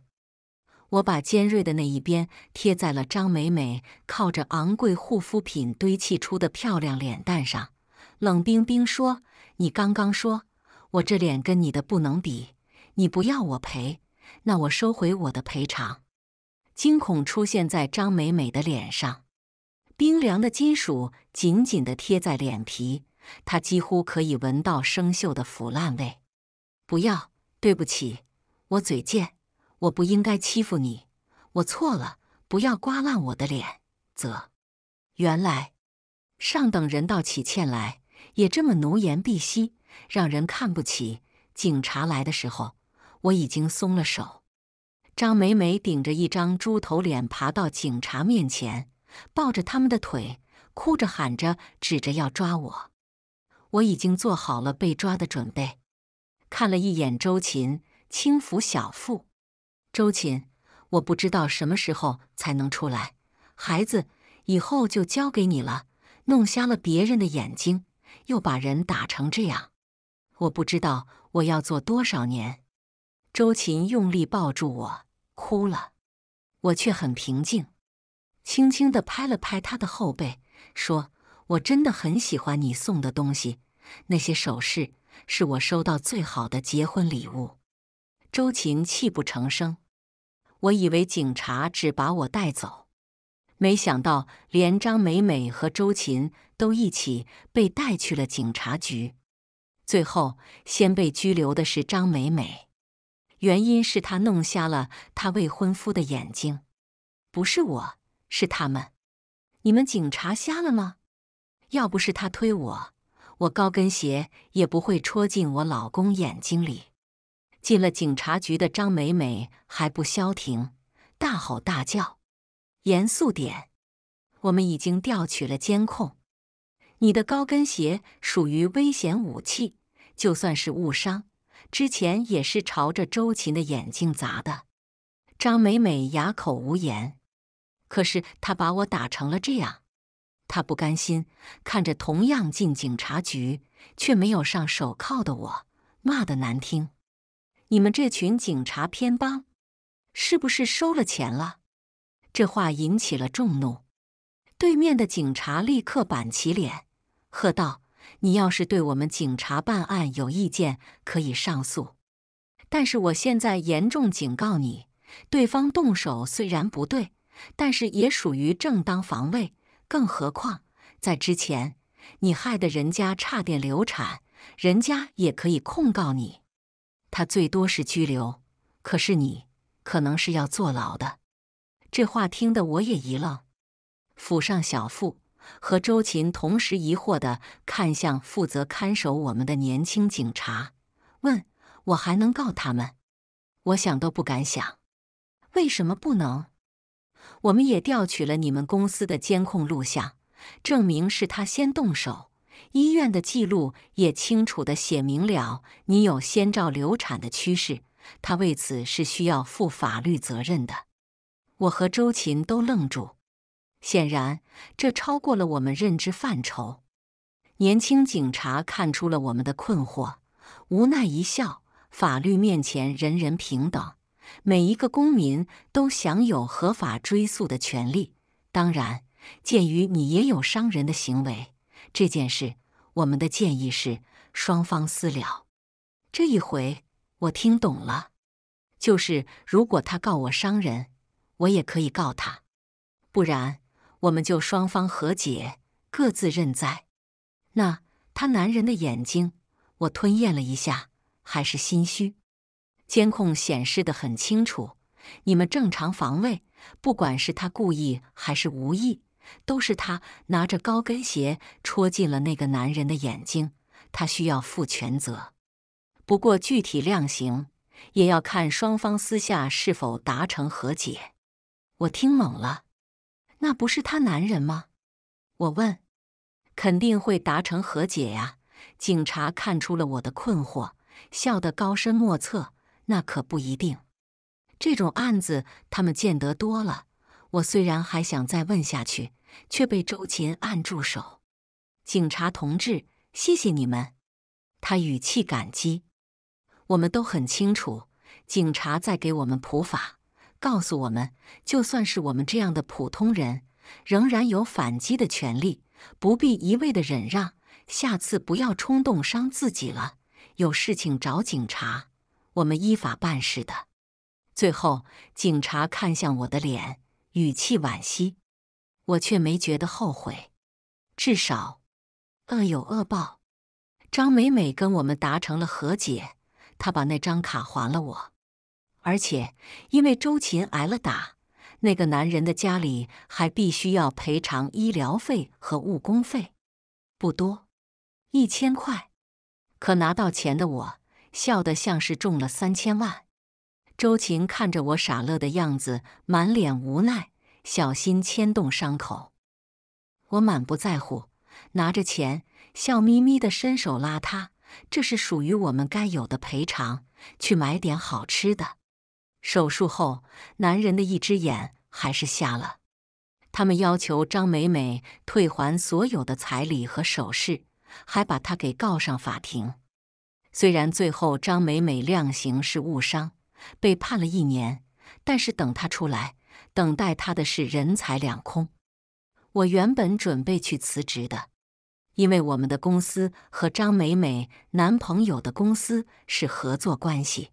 我把尖锐的那一边贴在了张美美靠着昂贵护肤品堆砌出的漂亮脸蛋上，冷冰冰说：“你刚刚说我这脸跟你的不能比，你不要我赔，那我收回我的赔偿。”惊恐出现在张美美的脸上，冰凉的金属紧紧地贴在脸皮，她几乎可以闻到生锈的腐烂味。“不要，对不起。”我嘴贱，我不应该欺负你，我错了，不要刮烂我的脸。啧，原来上等人道起歉来也这么奴颜婢膝，让人看不起。警察来的时候，我已经松了手。张美美顶着一张猪头脸爬到警察面前，抱着他们的腿，哭着喊着，指着要抓我。我已经做好了被抓的准备，看了一眼周琴。轻抚小腹，周琴，我不知道什么时候才能出来。孩子，以后就交给你了。弄瞎了别人的眼睛，又把人打成这样，我不知道我要坐多少年。周琴用力抱住我，哭了。我却很平静，轻轻的拍了拍他的后背，说：“我真的很喜欢你送的东西，那些首饰是我收到最好的结婚礼物。”周琴泣不成声。我以为警察只把我带走，没想到连张美美和周琴都一起被带去了警察局。最后，先被拘留的是张美美，原因是她弄瞎了她未婚夫的眼睛。不是我，是他们。你们警察瞎了吗？要不是他推我，我高跟鞋也不会戳进我老公眼睛里。进了警察局的张美美还不消停，大吼大叫：“严肃点！我们已经调取了监控，你的高跟鞋属于危险武器，就算是误伤，之前也是朝着周琴的眼睛砸的。”张美美哑口无言。可是他把我打成了这样，他不甘心，看着同样进警察局却没有上手铐的我，骂得难听。你们这群警察偏帮，是不是收了钱了？这话引起了众怒。对面的警察立刻板起脸，喝道：“你要是对我们警察办案有意见，可以上诉。但是我现在严重警告你，对方动手虽然不对，但是也属于正当防卫。更何况在之前，你害得人家差点流产，人家也可以控告你。”他最多是拘留，可是你可能是要坐牢的。这话听得我也一愣。府上小傅和周琴同时疑惑的看向负责看守我们的年轻警察，问我还能告他们？我想都不敢想。为什么不能？我们也调取了你们公司的监控录像，证明是他先动手。医院的记录也清楚地写明了你有先兆流产的趋势，他为此是需要负法律责任的。我和周琴都愣住，显然这超过了我们认知范畴。年轻警察看出了我们的困惑，无奈一笑：“法律面前人人平等，每一个公民都享有合法追诉的权利。当然，鉴于你也有伤人的行为。”这件事，我们的建议是双方私了。这一回我听懂了，就是如果他告我伤人，我也可以告他；不然，我们就双方和解，各自认栽。那他男人的眼睛，我吞咽了一下，还是心虚。监控显示的很清楚，你们正常防卫，不管是他故意还是无意。都是他拿着高跟鞋戳进了那个男人的眼睛，他需要负全责。不过具体量刑也要看双方私下是否达成和解。我听懵了，那不是他男人吗？我问。肯定会达成和解呀！警察看出了我的困惑，笑得高深莫测。那可不一定，这种案子他们见得多了。我虽然还想再问下去。却被周琴按住手。警察同志，谢谢你们。他语气感激。我们都很清楚，警察在给我们普法，告诉我们，就算是我们这样的普通人，仍然有反击的权利，不必一味的忍让。下次不要冲动伤自己了。有事情找警察，我们依法办事的。最后，警察看向我的脸，语气惋惜。我却没觉得后悔，至少恶有恶报。张美美跟我们达成了和解，她把那张卡还了我，而且因为周琴挨了打，那个男人的家里还必须要赔偿医疗费和误工费，不多，一千块。可拿到钱的我笑得像是中了三千万。周琴看着我傻乐的样子，满脸无奈。小心牵动伤口，我满不在乎，拿着钱笑眯眯的伸手拉他。这是属于我们该有的赔偿，去买点好吃的。手术后，男人的一只眼还是瞎了。他们要求张美美退还所有的彩礼和首饰，还把她给告上法庭。虽然最后张美美量刑是误伤，被判了一年，但是等她出来。等待他的是人财两空。我原本准备去辞职的，因为我们的公司和张美美男朋友的公司是合作关系。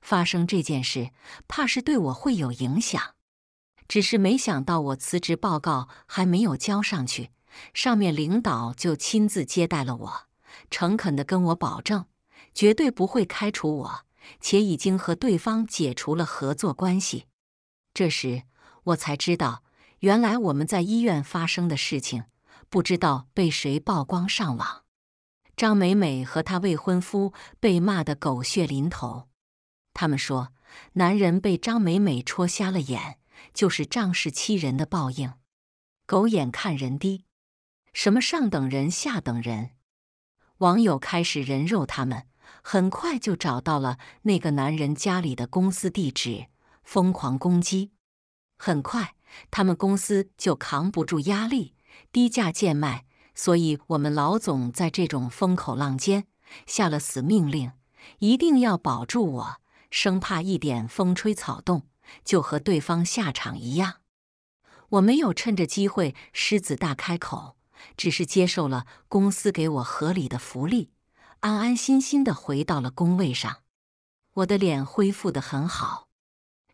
发生这件事，怕是对我会有影响。只是没想到，我辞职报告还没有交上去，上面领导就亲自接待了我，诚恳地跟我保证，绝对不会开除我，且已经和对方解除了合作关系。这时。我才知道，原来我们在医院发生的事情，不知道被谁曝光上网。张美美和她未婚夫被骂得狗血淋头。他们说，男人被张美美戳瞎了眼，就是仗势欺人的报应。狗眼看人低，什么上等人下等人。网友开始人肉他们，很快就找到了那个男人家里的公司地址，疯狂攻击。很快，他们公司就扛不住压力，低价贱卖。所以，我们老总在这种风口浪尖下了死命令，一定要保住我，生怕一点风吹草动就和对方下场一样。我没有趁着机会狮子大开口，只是接受了公司给我合理的福利，安安心心的回到了工位上。我的脸恢复的很好。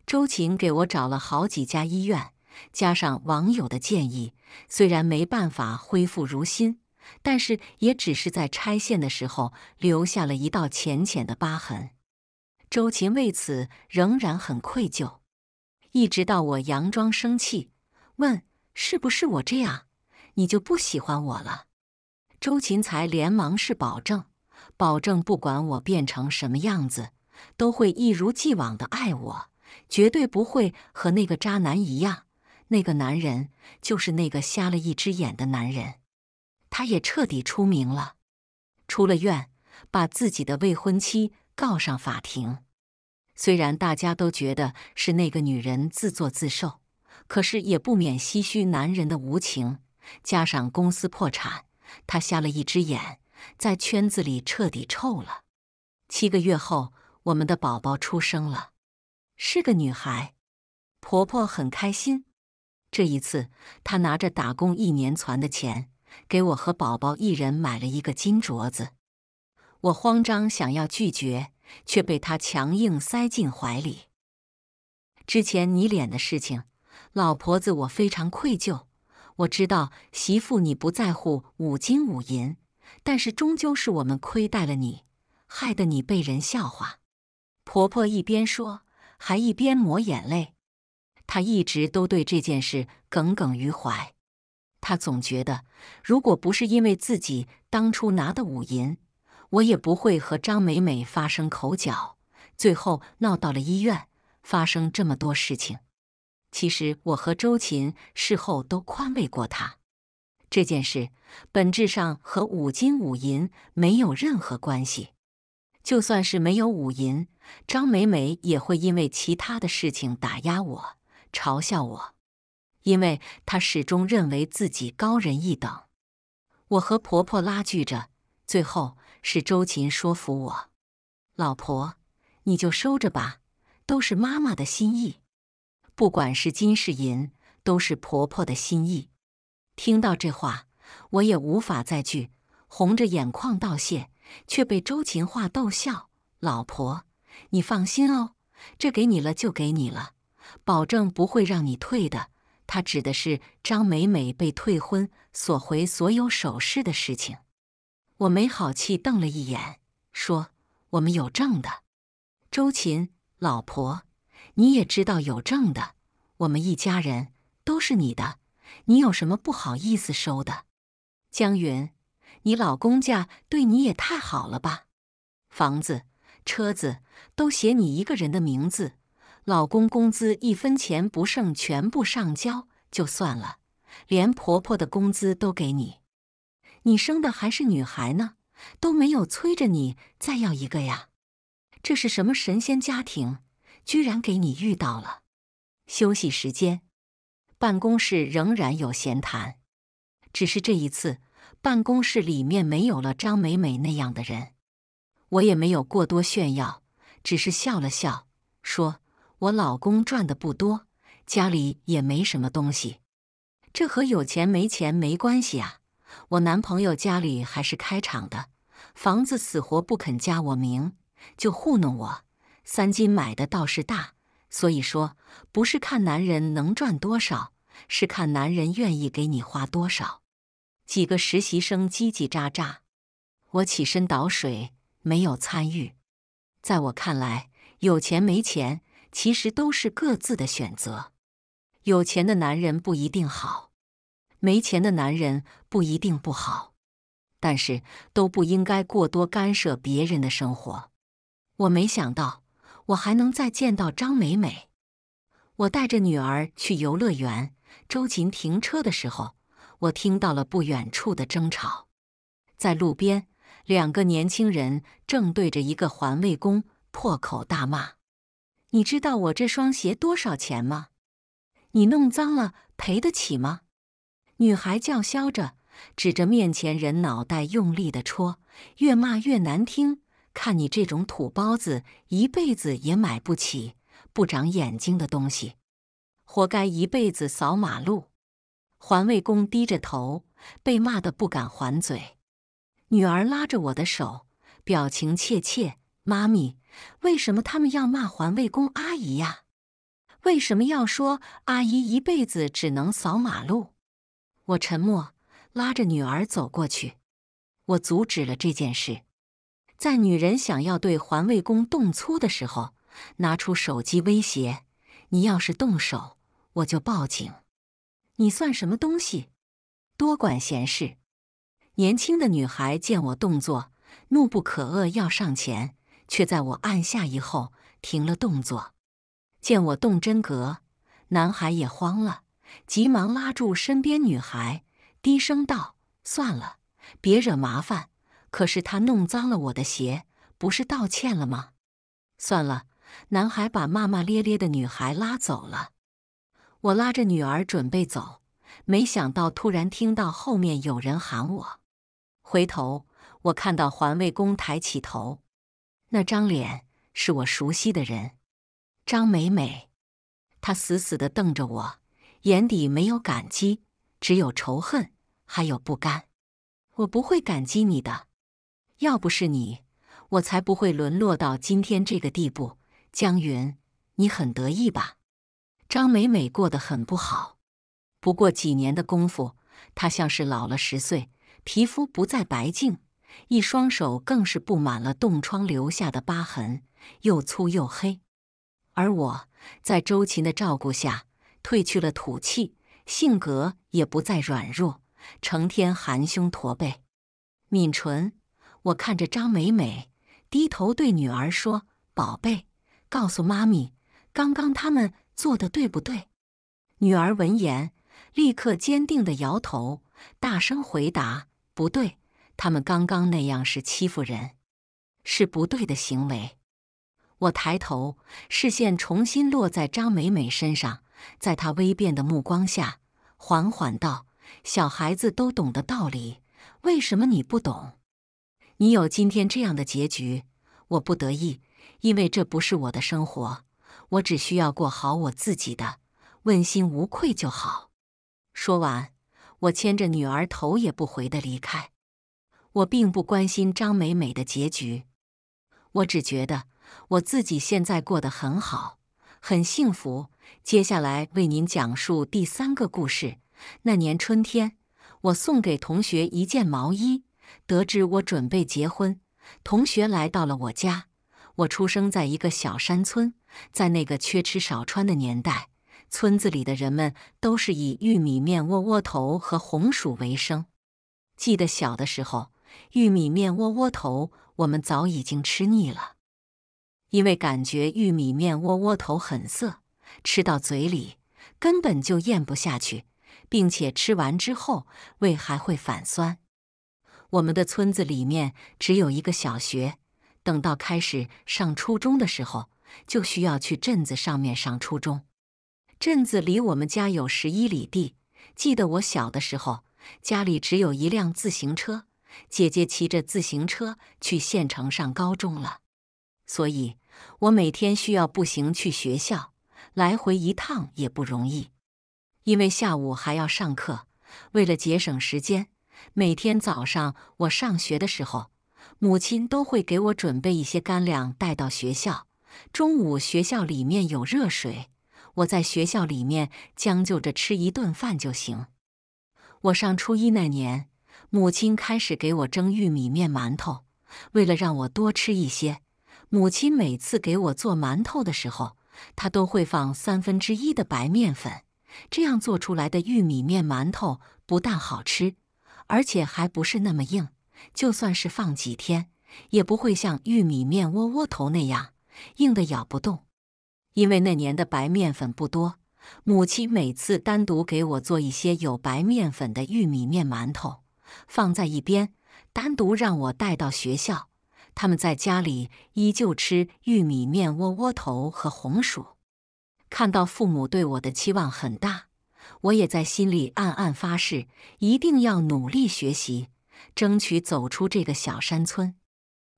周晴给我找了好几家医院，加上网友的建议，虽然没办法恢复如新，但是也只是在拆线的时候留下了一道浅浅的疤痕。周琴为此仍然很愧疚，一直到我佯装生气，问是不是我这样，你就不喜欢我了，周琴才连忙是保证，保证不管我变成什么样子，都会一如既往的爱我。绝对不会和那个渣男一样。那个男人就是那个瞎了一只眼的男人，他也彻底出名了。出了院，把自己的未婚妻告上法庭。虽然大家都觉得是那个女人自作自受，可是也不免唏嘘男人的无情。加上公司破产，他瞎了一只眼，在圈子里彻底臭了。七个月后，我们的宝宝出生了。是个女孩，婆婆很开心。这一次，她拿着打工一年攒的钱，给我和宝宝一人买了一个金镯子。我慌张想要拒绝，却被她强硬塞进怀里。之前你脸的事情，老婆子我非常愧疚。我知道媳妇你不在乎五金五银，但是终究是我们亏待了你，害得你被人笑话。婆婆一边说。还一边抹眼泪，他一直都对这件事耿耿于怀。他总觉得，如果不是因为自己当初拿的五银，我也不会和张美美发生口角，最后闹到了医院，发生这么多事情。其实我和周琴事后都宽慰过他，这件事本质上和五金五银没有任何关系，就算是没有五银。张美美也会因为其他的事情打压我、嘲笑我，因为她始终认为自己高人一等。我和婆婆拉锯着，最后是周琴说服我：“老婆，你就收着吧，都是妈妈的心意。不管是金是银，都是婆婆的心意。”听到这话，我也无法再拒，红着眼眶道谢，却被周琴话逗笑：“老婆。”你放心哦，这给你了就给你了，保证不会让你退的。他指的是张美美被退婚、索回所有首饰的事情。我没好气瞪了一眼，说：“我们有证的。”周琴，老婆，你也知道有证的。我们一家人都是你的，你有什么不好意思收的？江云，你老公家对你也太好了吧？房子。车子都写你一个人的名字，老公工资一分钱不剩，全部上交就算了，连婆婆的工资都给你。你生的还是女孩呢，都没有催着你再要一个呀。这是什么神仙家庭，居然给你遇到了。休息时间，办公室仍然有闲谈，只是这一次办公室里面没有了张美美那样的人。我也没有过多炫耀，只是笑了笑，说：“我老公赚的不多，家里也没什么东西，这和有钱没钱没关系啊。”我男朋友家里还是开厂的，房子死活不肯加我名，就糊弄我。三金买的倒是大，所以说不是看男人能赚多少，是看男人愿意给你花多少。几个实习生叽叽喳喳，我起身倒水。没有参与，在我看来，有钱没钱其实都是各自的选择。有钱的男人不一定好，没钱的男人不一定不好，但是都不应该过多干涉别人的生活。我没想到，我还能再见到张美美。我带着女儿去游乐园，周琴停车的时候，我听到了不远处的争吵，在路边。两个年轻人正对着一个环卫工破口大骂：“你知道我这双鞋多少钱吗？你弄脏了赔得起吗？”女孩叫嚣着，指着面前人脑袋用力的戳，越骂越难听。看你这种土包子，一辈子也买不起不长眼睛的东西，活该一辈子扫马路。环卫工低着头，被骂得不敢还嘴。女儿拉着我的手，表情怯怯：“妈咪，为什么他们要骂环卫工阿姨呀？为什么要说阿姨一辈子只能扫马路？”我沉默，拉着女儿走过去。我阻止了这件事。在女人想要对环卫工动粗的时候，拿出手机威胁：“你要是动手，我就报警。”你算什么东西？多管闲事。年轻的女孩见我动作，怒不可遏，要上前，却在我按下以后停了动作。见我动真格，男孩也慌了，急忙拉住身边女孩，低声道：“算了，别惹麻烦。”可是他弄脏了我的鞋，不是道歉了吗？算了，男孩把骂骂咧咧的女孩拉走了。我拉着女儿准备走，没想到突然听到后面有人喊我。回头，我看到环卫工抬起头，那张脸是我熟悉的人——张美美。她死死的瞪着我，眼底没有感激，只有仇恨，还有不甘。我不会感激你的，要不是你，我才不会沦落到今天这个地步。江云，你很得意吧？张美美过得很不好，不过几年的功夫，她像是老了十岁。皮肤不再白净，一双手更是布满了冻疮留下的疤痕，又粗又黑。而我在周琴的照顾下，褪去了土气，性格也不再软弱，成天含胸驼背。抿唇，我看着张美美，低头对女儿说：“宝贝，告诉妈咪，刚刚他们做的对不对？”女儿闻言，立刻坚定地摇头，大声回答。不对，他们刚刚那样是欺负人，是不对的行为。我抬头，视线重新落在张美美身上，在她微变的目光下，缓缓道：“小孩子都懂得道理，为什么你不懂？你有今天这样的结局，我不得意，因为这不是我的生活，我只需要过好我自己的，问心无愧就好。”说完。我牵着女儿，头也不回的离开。我并不关心张美美的结局，我只觉得我自己现在过得很好，很幸福。接下来为您讲述第三个故事。那年春天，我送给同学一件毛衣。得知我准备结婚，同学来到了我家。我出生在一个小山村，在那个缺吃少穿的年代。村子里的人们都是以玉米面窝窝头和红薯为生。记得小的时候，玉米面窝窝头我们早已经吃腻了，因为感觉玉米面窝窝头很涩，吃到嘴里根本就咽不下去，并且吃完之后胃还会反酸。我们的村子里面只有一个小学，等到开始上初中的时候，就需要去镇子上面上初中。镇子离我们家有十一里地。记得我小的时候，家里只有一辆自行车，姐姐骑着自行车去县城上高中了，所以，我每天需要步行去学校，来回一趟也不容易。因为下午还要上课，为了节省时间，每天早上我上学的时候，母亲都会给我准备一些干粮带到学校。中午学校里面有热水。我在学校里面将就着吃一顿饭就行。我上初一那年，母亲开始给我蒸玉米面馒头。为了让我多吃一些，母亲每次给我做馒头的时候，她都会放三分之一的白面粉。这样做出来的玉米面馒头不但好吃，而且还不是那么硬。就算是放几天，也不会像玉米面窝窝头那样硬的咬不动。因为那年的白面粉不多，母亲每次单独给我做一些有白面粉的玉米面馒头，放在一边，单独让我带到学校。他们在家里依旧吃玉米面窝窝头和红薯。看到父母对我的期望很大，我也在心里暗暗发誓，一定要努力学习，争取走出这个小山村。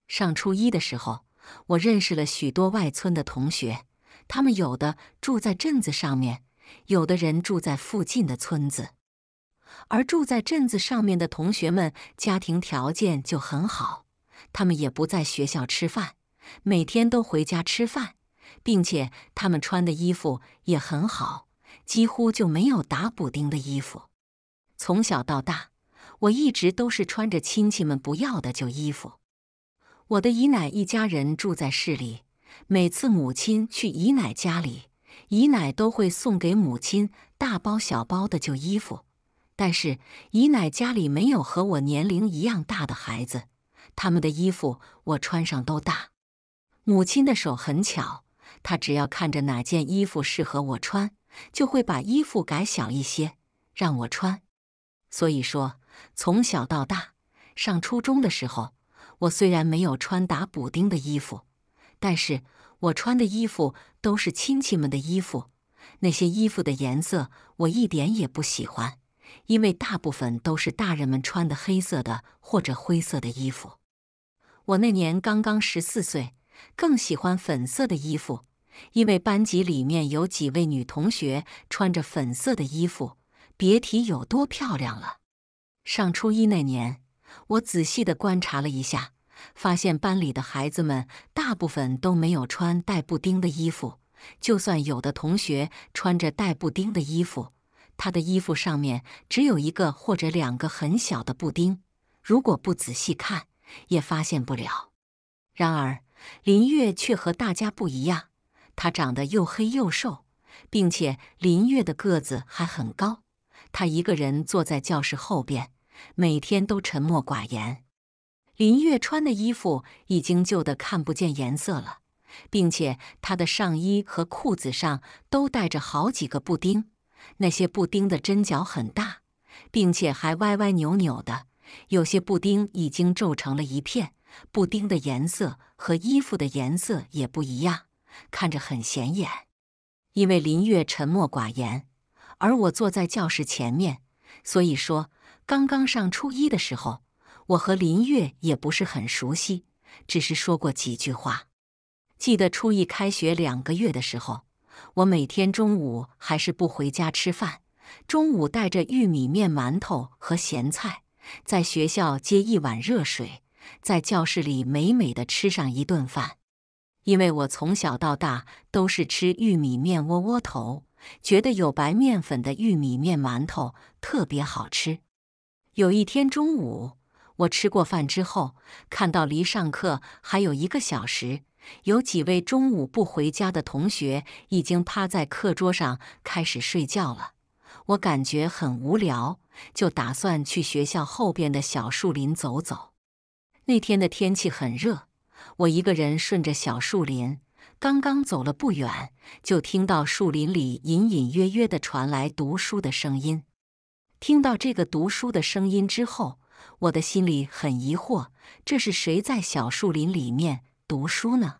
上初一的时候，我认识了许多外村的同学。他们有的住在镇子上面，有的人住在附近的村子。而住在镇子上面的同学们，家庭条件就很好。他们也不在学校吃饭，每天都回家吃饭，并且他们穿的衣服也很好，几乎就没有打补丁的衣服。从小到大，我一直都是穿着亲戚们不要的旧衣服。我的姨奶一家人住在市里。每次母亲去姨奶家里，姨奶都会送给母亲大包小包的旧衣服。但是姨奶家里没有和我年龄一样大的孩子，他们的衣服我穿上都大。母亲的手很巧，她只要看着哪件衣服适合我穿，就会把衣服改小一些让我穿。所以说，从小到大，上初中的时候，我虽然没有穿打补丁的衣服。但是我穿的衣服都是亲戚们的衣服，那些衣服的颜色我一点也不喜欢，因为大部分都是大人们穿的黑色的或者灰色的衣服。我那年刚刚十四岁，更喜欢粉色的衣服，因为班级里面有几位女同学穿着粉色的衣服，别提有多漂亮了。上初一那年，我仔细的观察了一下。发现班里的孩子们大部分都没有穿带布丁的衣服，就算有的同学穿着带布丁的衣服，他的衣服上面只有一个或者两个很小的布丁，如果不仔细看也发现不了。然而林月却和大家不一样，他长得又黑又瘦，并且林月的个子还很高。他一个人坐在教室后边，每天都沉默寡言。林月穿的衣服已经旧得看不见颜色了，并且她的上衣和裤子上都带着好几个布丁，那些布丁的针脚很大，并且还歪歪扭扭的，有些布丁已经皱成了一片。布丁的颜色和衣服的颜色也不一样，看着很显眼。因为林月沉默寡言，而我坐在教室前面，所以说刚刚上初一的时候。我和林月也不是很熟悉，只是说过几句话。记得初一开学两个月的时候，我每天中午还是不回家吃饭，中午带着玉米面馒头和咸菜，在学校接一碗热水，在教室里美美的吃上一顿饭。因为我从小到大都是吃玉米面窝窝头，觉得有白面粉的玉米面馒头特别好吃。有一天中午。我吃过饭之后，看到离上课还有一个小时，有几位中午不回家的同学已经趴在课桌上开始睡觉了。我感觉很无聊，就打算去学校后边的小树林走走。那天的天气很热，我一个人顺着小树林，刚刚走了不远，就听到树林里隐隐约约的传来读书的声音。听到这个读书的声音之后，我的心里很疑惑，这是谁在小树林里面读书呢？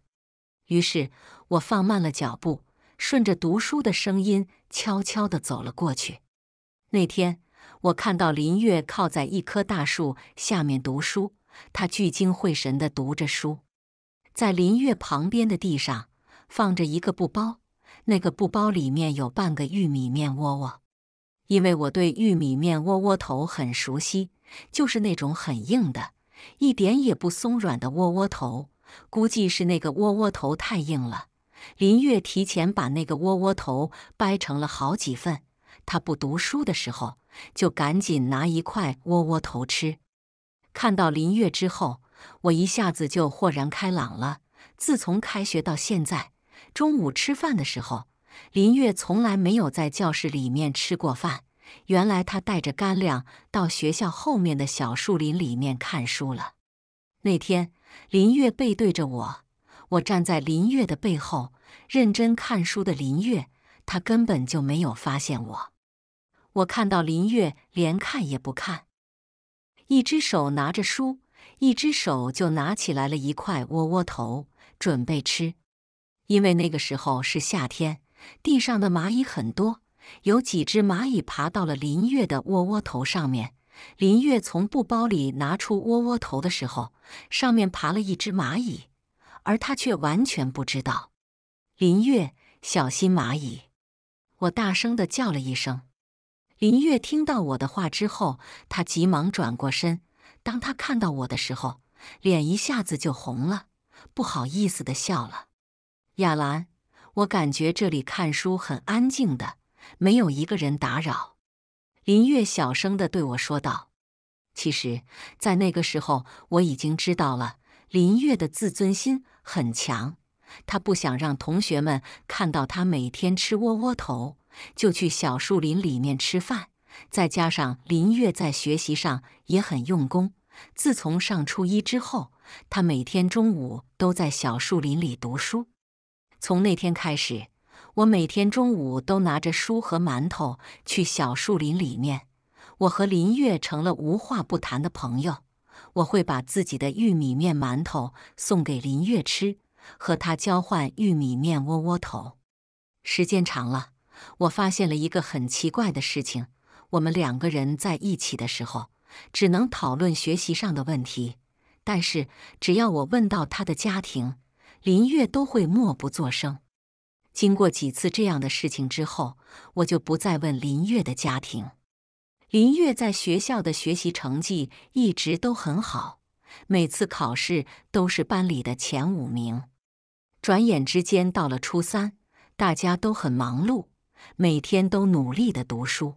于是，我放慢了脚步，顺着读书的声音，悄悄地走了过去。那天，我看到林月靠在一棵大树下面读书，他聚精会神地读着书。在林月旁边的地上放着一个布包，那个布包里面有半个玉米面窝窝。因为我对玉米面窝窝头很熟悉。就是那种很硬的，一点也不松软的窝窝头。估计是那个窝窝头太硬了。林月提前把那个窝窝头掰成了好几份，他不读书的时候就赶紧拿一块窝窝头吃。看到林月之后，我一下子就豁然开朗了。自从开学到现在，中午吃饭的时候，林月从来没有在教室里面吃过饭。原来他带着干粮到学校后面的小树林里面看书了。那天林月背对着我，我站在林月的背后认真看书的林月，他根本就没有发现我。我看到林月连看也不看，一只手拿着书，一只手就拿起来了一块窝窝头准备吃。因为那个时候是夏天，地上的蚂蚁很多。有几只蚂蚁爬到了林月的窝窝头上面。林月从布包里拿出窝窝头的时候，上面爬了一只蚂蚁，而他却完全不知道。林月，小心蚂蚁！我大声的叫了一声。林月听到我的话之后，他急忙转过身。当他看到我的时候，脸一下子就红了，不好意思的笑了。亚兰，我感觉这里看书很安静的。没有一个人打扰，林月小声地对我说道：“其实，在那个时候，我已经知道了林月的自尊心很强，他不想让同学们看到他每天吃窝窝头，就去小树林里面吃饭。再加上林月在学习上也很用功，自从上初一之后，他每天中午都在小树林里读书。从那天开始。”我每天中午都拿着书和馒头去小树林里面。我和林月成了无话不谈的朋友。我会把自己的玉米面馒头送给林月吃，和他交换玉米面窝窝头。时间长了，我发现了一个很奇怪的事情：我们两个人在一起的时候，只能讨论学习上的问题；但是只要我问到他的家庭，林月都会默不作声。经过几次这样的事情之后，我就不再问林月的家庭。林月在学校的学习成绩一直都很好，每次考试都是班里的前五名。转眼之间到了初三，大家都很忙碌，每天都努力的读书。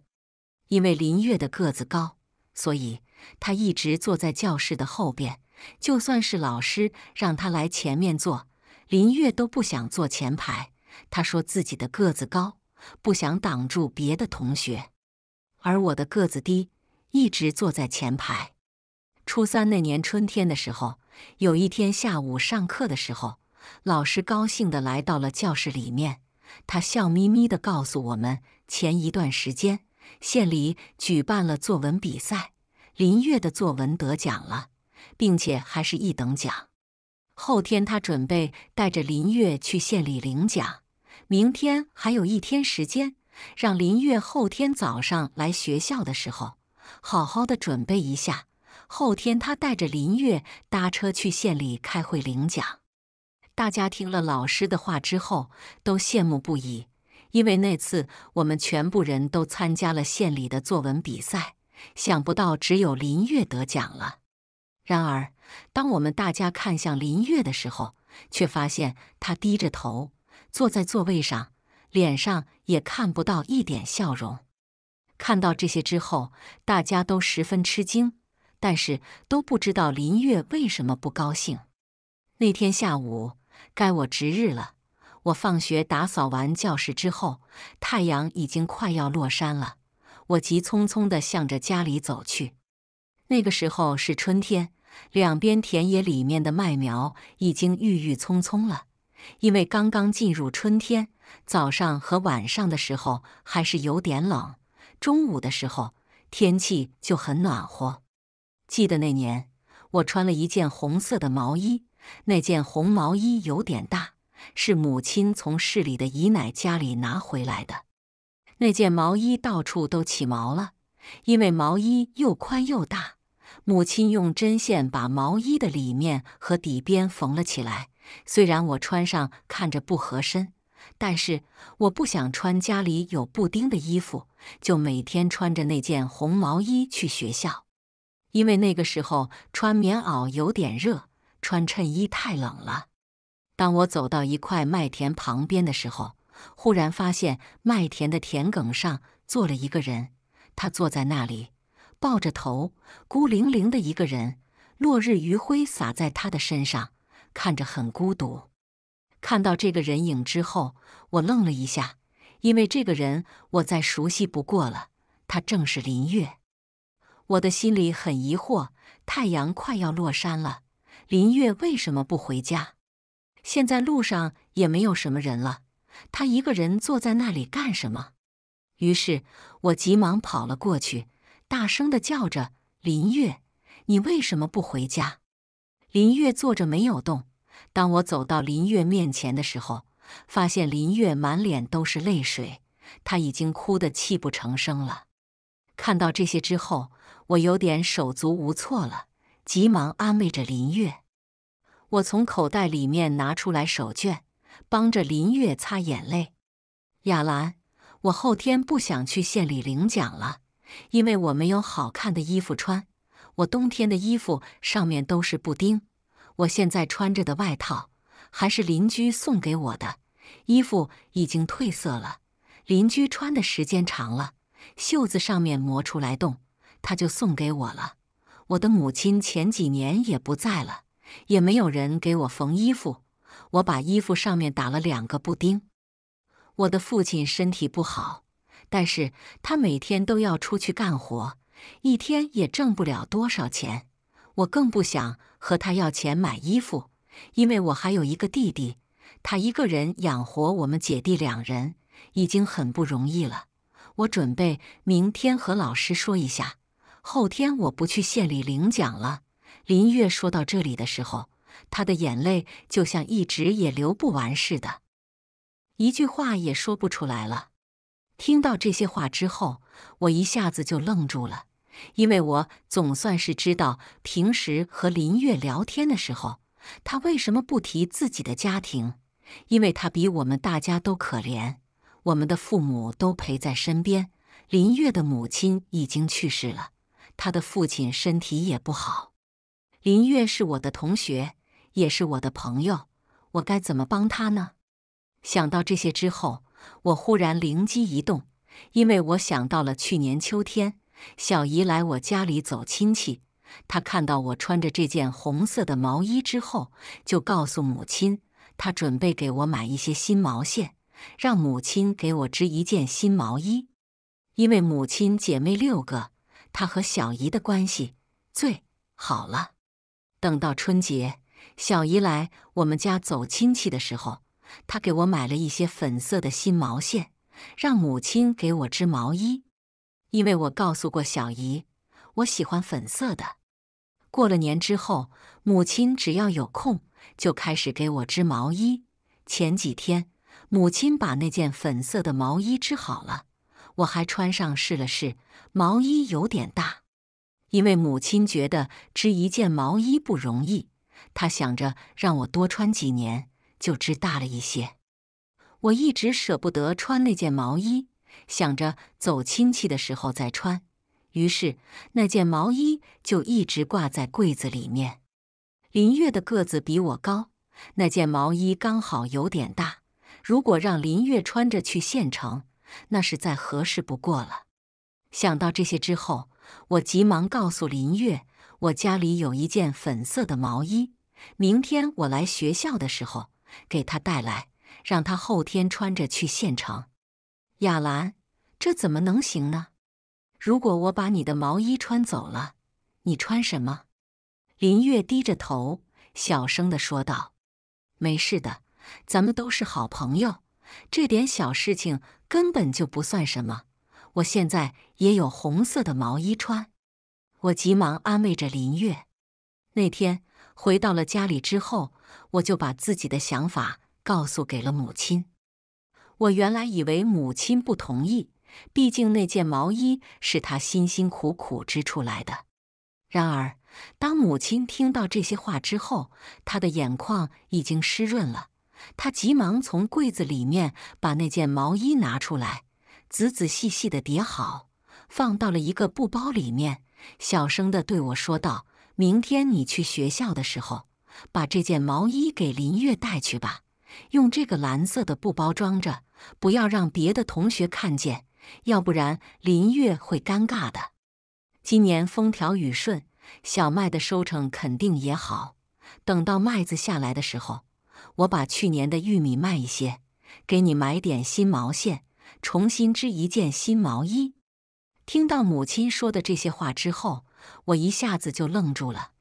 因为林月的个子高，所以他一直坐在教室的后边。就算是老师让他来前面坐，林月都不想坐前排。他说自己的个子高，不想挡住别的同学，而我的个子低，一直坐在前排。初三那年春天的时候，有一天下午上课的时候，老师高兴的来到了教室里面，他笑眯眯的告诉我们，前一段时间县里举办了作文比赛，林月的作文得奖了，并且还是一等奖。后天他准备带着林月去县里领奖。明天还有一天时间，让林月后天早上来学校的时候，好好的准备一下。后天他带着林月搭车去县里开会领奖。大家听了老师的话之后，都羡慕不已，因为那次我们全部人都参加了县里的作文比赛，想不到只有林月得奖了。然而，当我们大家看向林月的时候，却发现他低着头。坐在座位上，脸上也看不到一点笑容。看到这些之后，大家都十分吃惊，但是都不知道林月为什么不高兴。那天下午该我值日了，我放学打扫完教室之后，太阳已经快要落山了。我急匆匆地向着家里走去。那个时候是春天，两边田野里面的麦苗已经郁郁葱葱了。因为刚刚进入春天，早上和晚上的时候还是有点冷，中午的时候天气就很暖和。记得那年，我穿了一件红色的毛衣，那件红毛衣有点大，是母亲从市里的姨奶家里拿回来的。那件毛衣到处都起毛了，因为毛衣又宽又大，母亲用针线把毛衣的里面和底边缝了起来。虽然我穿上看着不合身，但是我不想穿家里有布丁的衣服，就每天穿着那件红毛衣去学校。因为那个时候穿棉袄有点热，穿衬衣太冷了。当我走到一块麦田旁边的时候，忽然发现麦田的田埂上坐了一个人，他坐在那里，抱着头，孤零零的一个人。落日余晖洒在他的身上。看着很孤独，看到这个人影之后，我愣了一下，因为这个人我再熟悉不过了，他正是林月。我的心里很疑惑，太阳快要落山了，林月为什么不回家？现在路上也没有什么人了，他一个人坐在那里干什么？于是我急忙跑了过去，大声的叫着：“林月，你为什么不回家？”林月坐着没有动。当我走到林月面前的时候，发现林月满脸都是泪水，她已经哭得泣不成声了。看到这些之后，我有点手足无措了，急忙安慰着林月。我从口袋里面拿出来手绢，帮着林月擦眼泪。亚兰，我后天不想去县里领奖了，因为我没有好看的衣服穿。我冬天的衣服上面都是布丁，我现在穿着的外套还是邻居送给我的。衣服已经褪色了，邻居穿的时间长了，袖子上面磨出来洞，他就送给我了。我的母亲前几年也不在了，也没有人给我缝衣服，我把衣服上面打了两个布丁。我的父亲身体不好，但是他每天都要出去干活。一天也挣不了多少钱，我更不想和他要钱买衣服，因为我还有一个弟弟，他一个人养活我们姐弟两人已经很不容易了。我准备明天和老师说一下，后天我不去县里领奖了。林月说到这里的时候，他的眼泪就像一直也流不完似的，一句话也说不出来了。听到这些话之后，我一下子就愣住了。因为我总算是知道，平时和林月聊天的时候，他为什么不提自己的家庭？因为他比我们大家都可怜。我们的父母都陪在身边，林月的母亲已经去世了，他的父亲身体也不好。林月是我的同学，也是我的朋友，我该怎么帮他呢？想到这些之后，我忽然灵机一动，因为我想到了去年秋天。小姨来我家里走亲戚，她看到我穿着这件红色的毛衣之后，就告诉母亲，她准备给我买一些新毛线，让母亲给我织一件新毛衣。因为母亲姐妹六个，她和小姨的关系最好了。等到春节，小姨来我们家走亲戚的时候，她给我买了一些粉色的新毛线，让母亲给我织毛衣。因为我告诉过小姨，我喜欢粉色的。过了年之后，母亲只要有空就开始给我织毛衣。前几天，母亲把那件粉色的毛衣织好了，我还穿上试了试，毛衣有点大。因为母亲觉得织一件毛衣不容易，她想着让我多穿几年，就织大了一些。我一直舍不得穿那件毛衣。想着走亲戚的时候再穿，于是那件毛衣就一直挂在柜子里面。林月的个子比我高，那件毛衣刚好有点大。如果让林月穿着去县城，那是再合适不过了。想到这些之后，我急忙告诉林月，我家里有一件粉色的毛衣，明天我来学校的时候给他带来，让他后天穿着去县城。雅兰，这怎么能行呢？如果我把你的毛衣穿走了，你穿什么？林月低着头，小声地说道：“没事的，咱们都是好朋友，这点小事情根本就不算什么。我现在也有红色的毛衣穿。”我急忙安慰着林月。那天回到了家里之后，我就把自己的想法告诉给了母亲。我原来以为母亲不同意，毕竟那件毛衣是她辛辛苦苦织出来的。然而，当母亲听到这些话之后，她的眼眶已经湿润了。她急忙从柜子里面把那件毛衣拿出来，仔仔细细的叠好，放到了一个布包里面，小声的对我说道：“明天你去学校的时候，把这件毛衣给林月带去吧，用这个蓝色的布包装着。”不要让别的同学看见，要不然林月会尴尬的。今年风调雨顺，小麦的收成肯定也好。等到麦子下来的时候，我把去年的玉米卖一些，给你买点新毛线，重新织一件新毛衣。听到母亲说的这些话之后，我一下子就愣住了，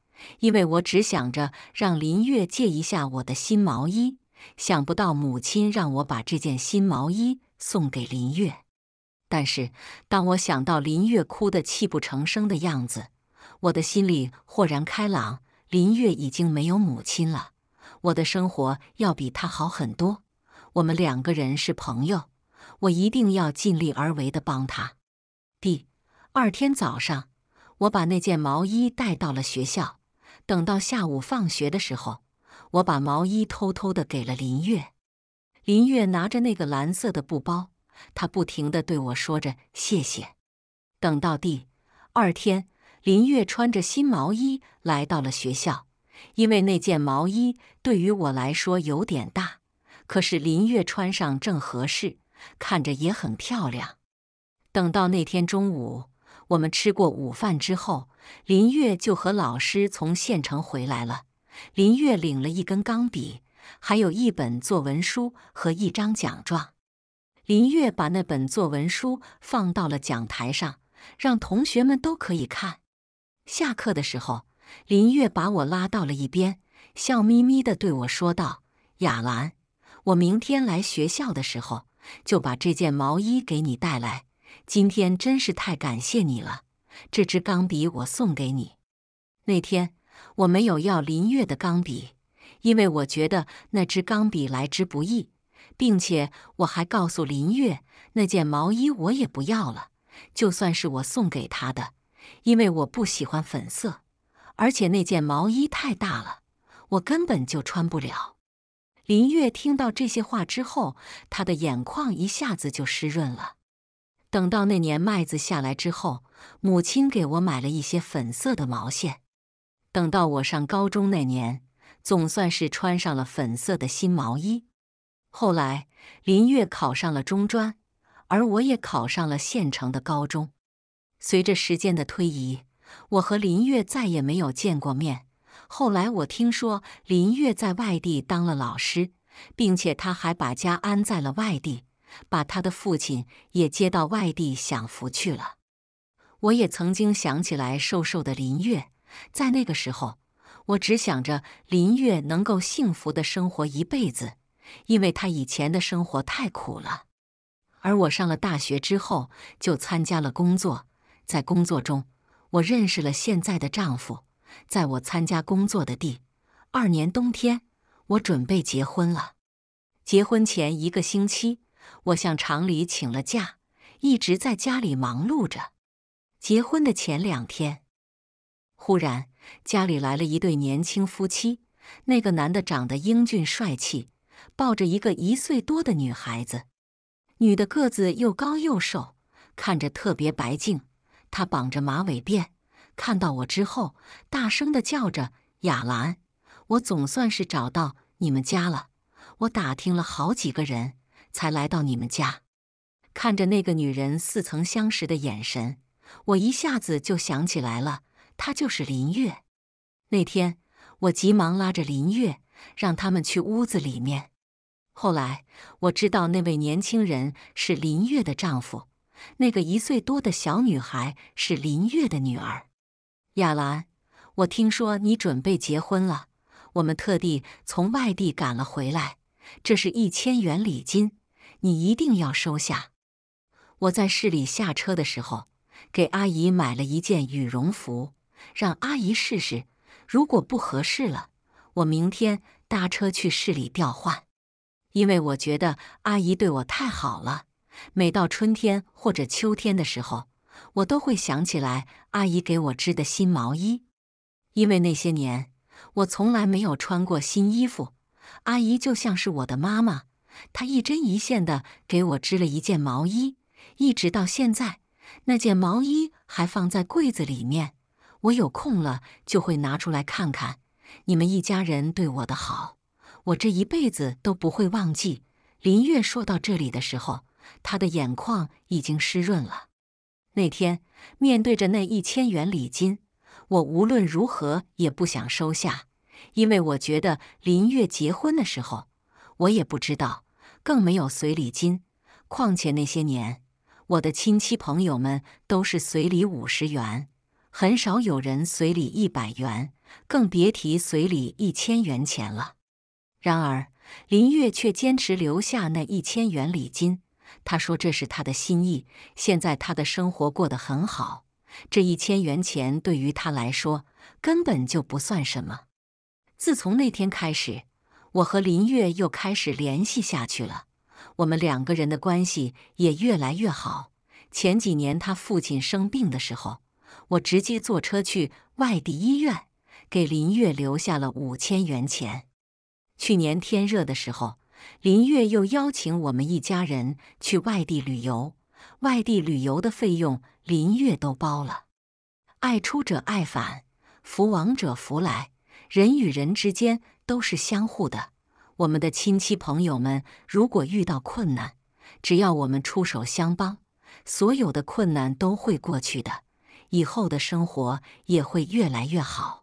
因为我只想着让林月借一下我的新毛衣。想不到母亲让我把这件新毛衣送给林月，但是当我想到林月哭得泣不成声的样子，我的心里豁然开朗。林月已经没有母亲了，我的生活要比她好很多。我们两个人是朋友，我一定要尽力而为的帮她。第二天早上，我把那件毛衣带到了学校，等到下午放学的时候。我把毛衣偷偷的给了林月，林月拿着那个蓝色的布包，她不停的对我说着谢谢。等到第二天，林月穿着新毛衣来到了学校，因为那件毛衣对于我来说有点大，可是林月穿上正合适，看着也很漂亮。等到那天中午，我们吃过午饭之后，林月就和老师从县城回来了。林月领了一根钢笔，还有一本作文书和一张奖状。林月把那本作文书放到了讲台上，让同学们都可以看。下课的时候，林月把我拉到了一边，笑眯眯的对我说道：“雅兰，我明天来学校的时候就把这件毛衣给你带来。今天真是太感谢你了，这支钢笔我送给你。”那天。我没有要林月的钢笔，因为我觉得那支钢笔来之不易，并且我还告诉林月，那件毛衣我也不要了，就算是我送给她的，因为我不喜欢粉色，而且那件毛衣太大了，我根本就穿不了。林月听到这些话之后，他的眼眶一下子就湿润了。等到那年麦子下来之后，母亲给我买了一些粉色的毛线。等到我上高中那年，总算是穿上了粉色的新毛衣。后来，林月考上了中专，而我也考上了县城的高中。随着时间的推移，我和林月再也没有见过面。后来，我听说林月在外地当了老师，并且他还把家安在了外地，把他的父亲也接到外地享福去了。我也曾经想起来瘦瘦的林月。在那个时候，我只想着林月能够幸福的生活一辈子，因为她以前的生活太苦了。而我上了大学之后，就参加了工作。在工作中，我认识了现在的丈夫。在我参加工作的第二年冬天，我准备结婚了。结婚前一个星期，我向厂里请了假，一直在家里忙碌着。结婚的前两天。忽然，家里来了一对年轻夫妻。那个男的长得英俊帅气，抱着一个一岁多的女孩子。女的个子又高又瘦，看着特别白净。他绑着马尾辫，看到我之后，大声的叫着：“雅兰，我总算是找到你们家了。我打听了好几个人，才来到你们家。”看着那个女人似曾相识的眼神，我一下子就想起来了。他就是林月。那天，我急忙拉着林月，让他们去屋子里面。后来，我知道那位年轻人是林月的丈夫，那个一岁多的小女孩是林月的女儿。亚兰，我听说你准备结婚了，我们特地从外地赶了回来。这是一千元礼金，你一定要收下。我在市里下车的时候，给阿姨买了一件羽绒服。让阿姨试试，如果不合适了，我明天搭车去市里调换。因为我觉得阿姨对我太好了，每到春天或者秋天的时候，我都会想起来阿姨给我织的新毛衣。因为那些年我从来没有穿过新衣服，阿姨就像是我的妈妈，她一针一线的给我织了一件毛衣，一直到现在，那件毛衣还放在柜子里面。我有空了就会拿出来看看，你们一家人对我的好，我这一辈子都不会忘记。林月说到这里的时候，她的眼眶已经湿润了。那天面对着那一千元礼金，我无论如何也不想收下，因为我觉得林月结婚的时候，我也不知道，更没有随礼金。况且那些年，我的亲戚朋友们都是随礼五十元。很少有人随礼一百元，更别提随礼一千元钱了。然而，林月却坚持留下那一千元礼金。他说：“这是他的心意。现在他的生活过得很好，这一千元钱对于他来说根本就不算什么。”自从那天开始，我和林月又开始联系下去了。我们两个人的关系也越来越好。前几年他父亲生病的时候。我直接坐车去外地医院，给林月留下了五千元钱。去年天热的时候，林月又邀请我们一家人去外地旅游，外地旅游的费用林月都包了。爱出者爱返，福往者福来，人与人之间都是相互的。我们的亲戚朋友们如果遇到困难，只要我们出手相帮，所有的困难都会过去的。以后的生活也会越来越好。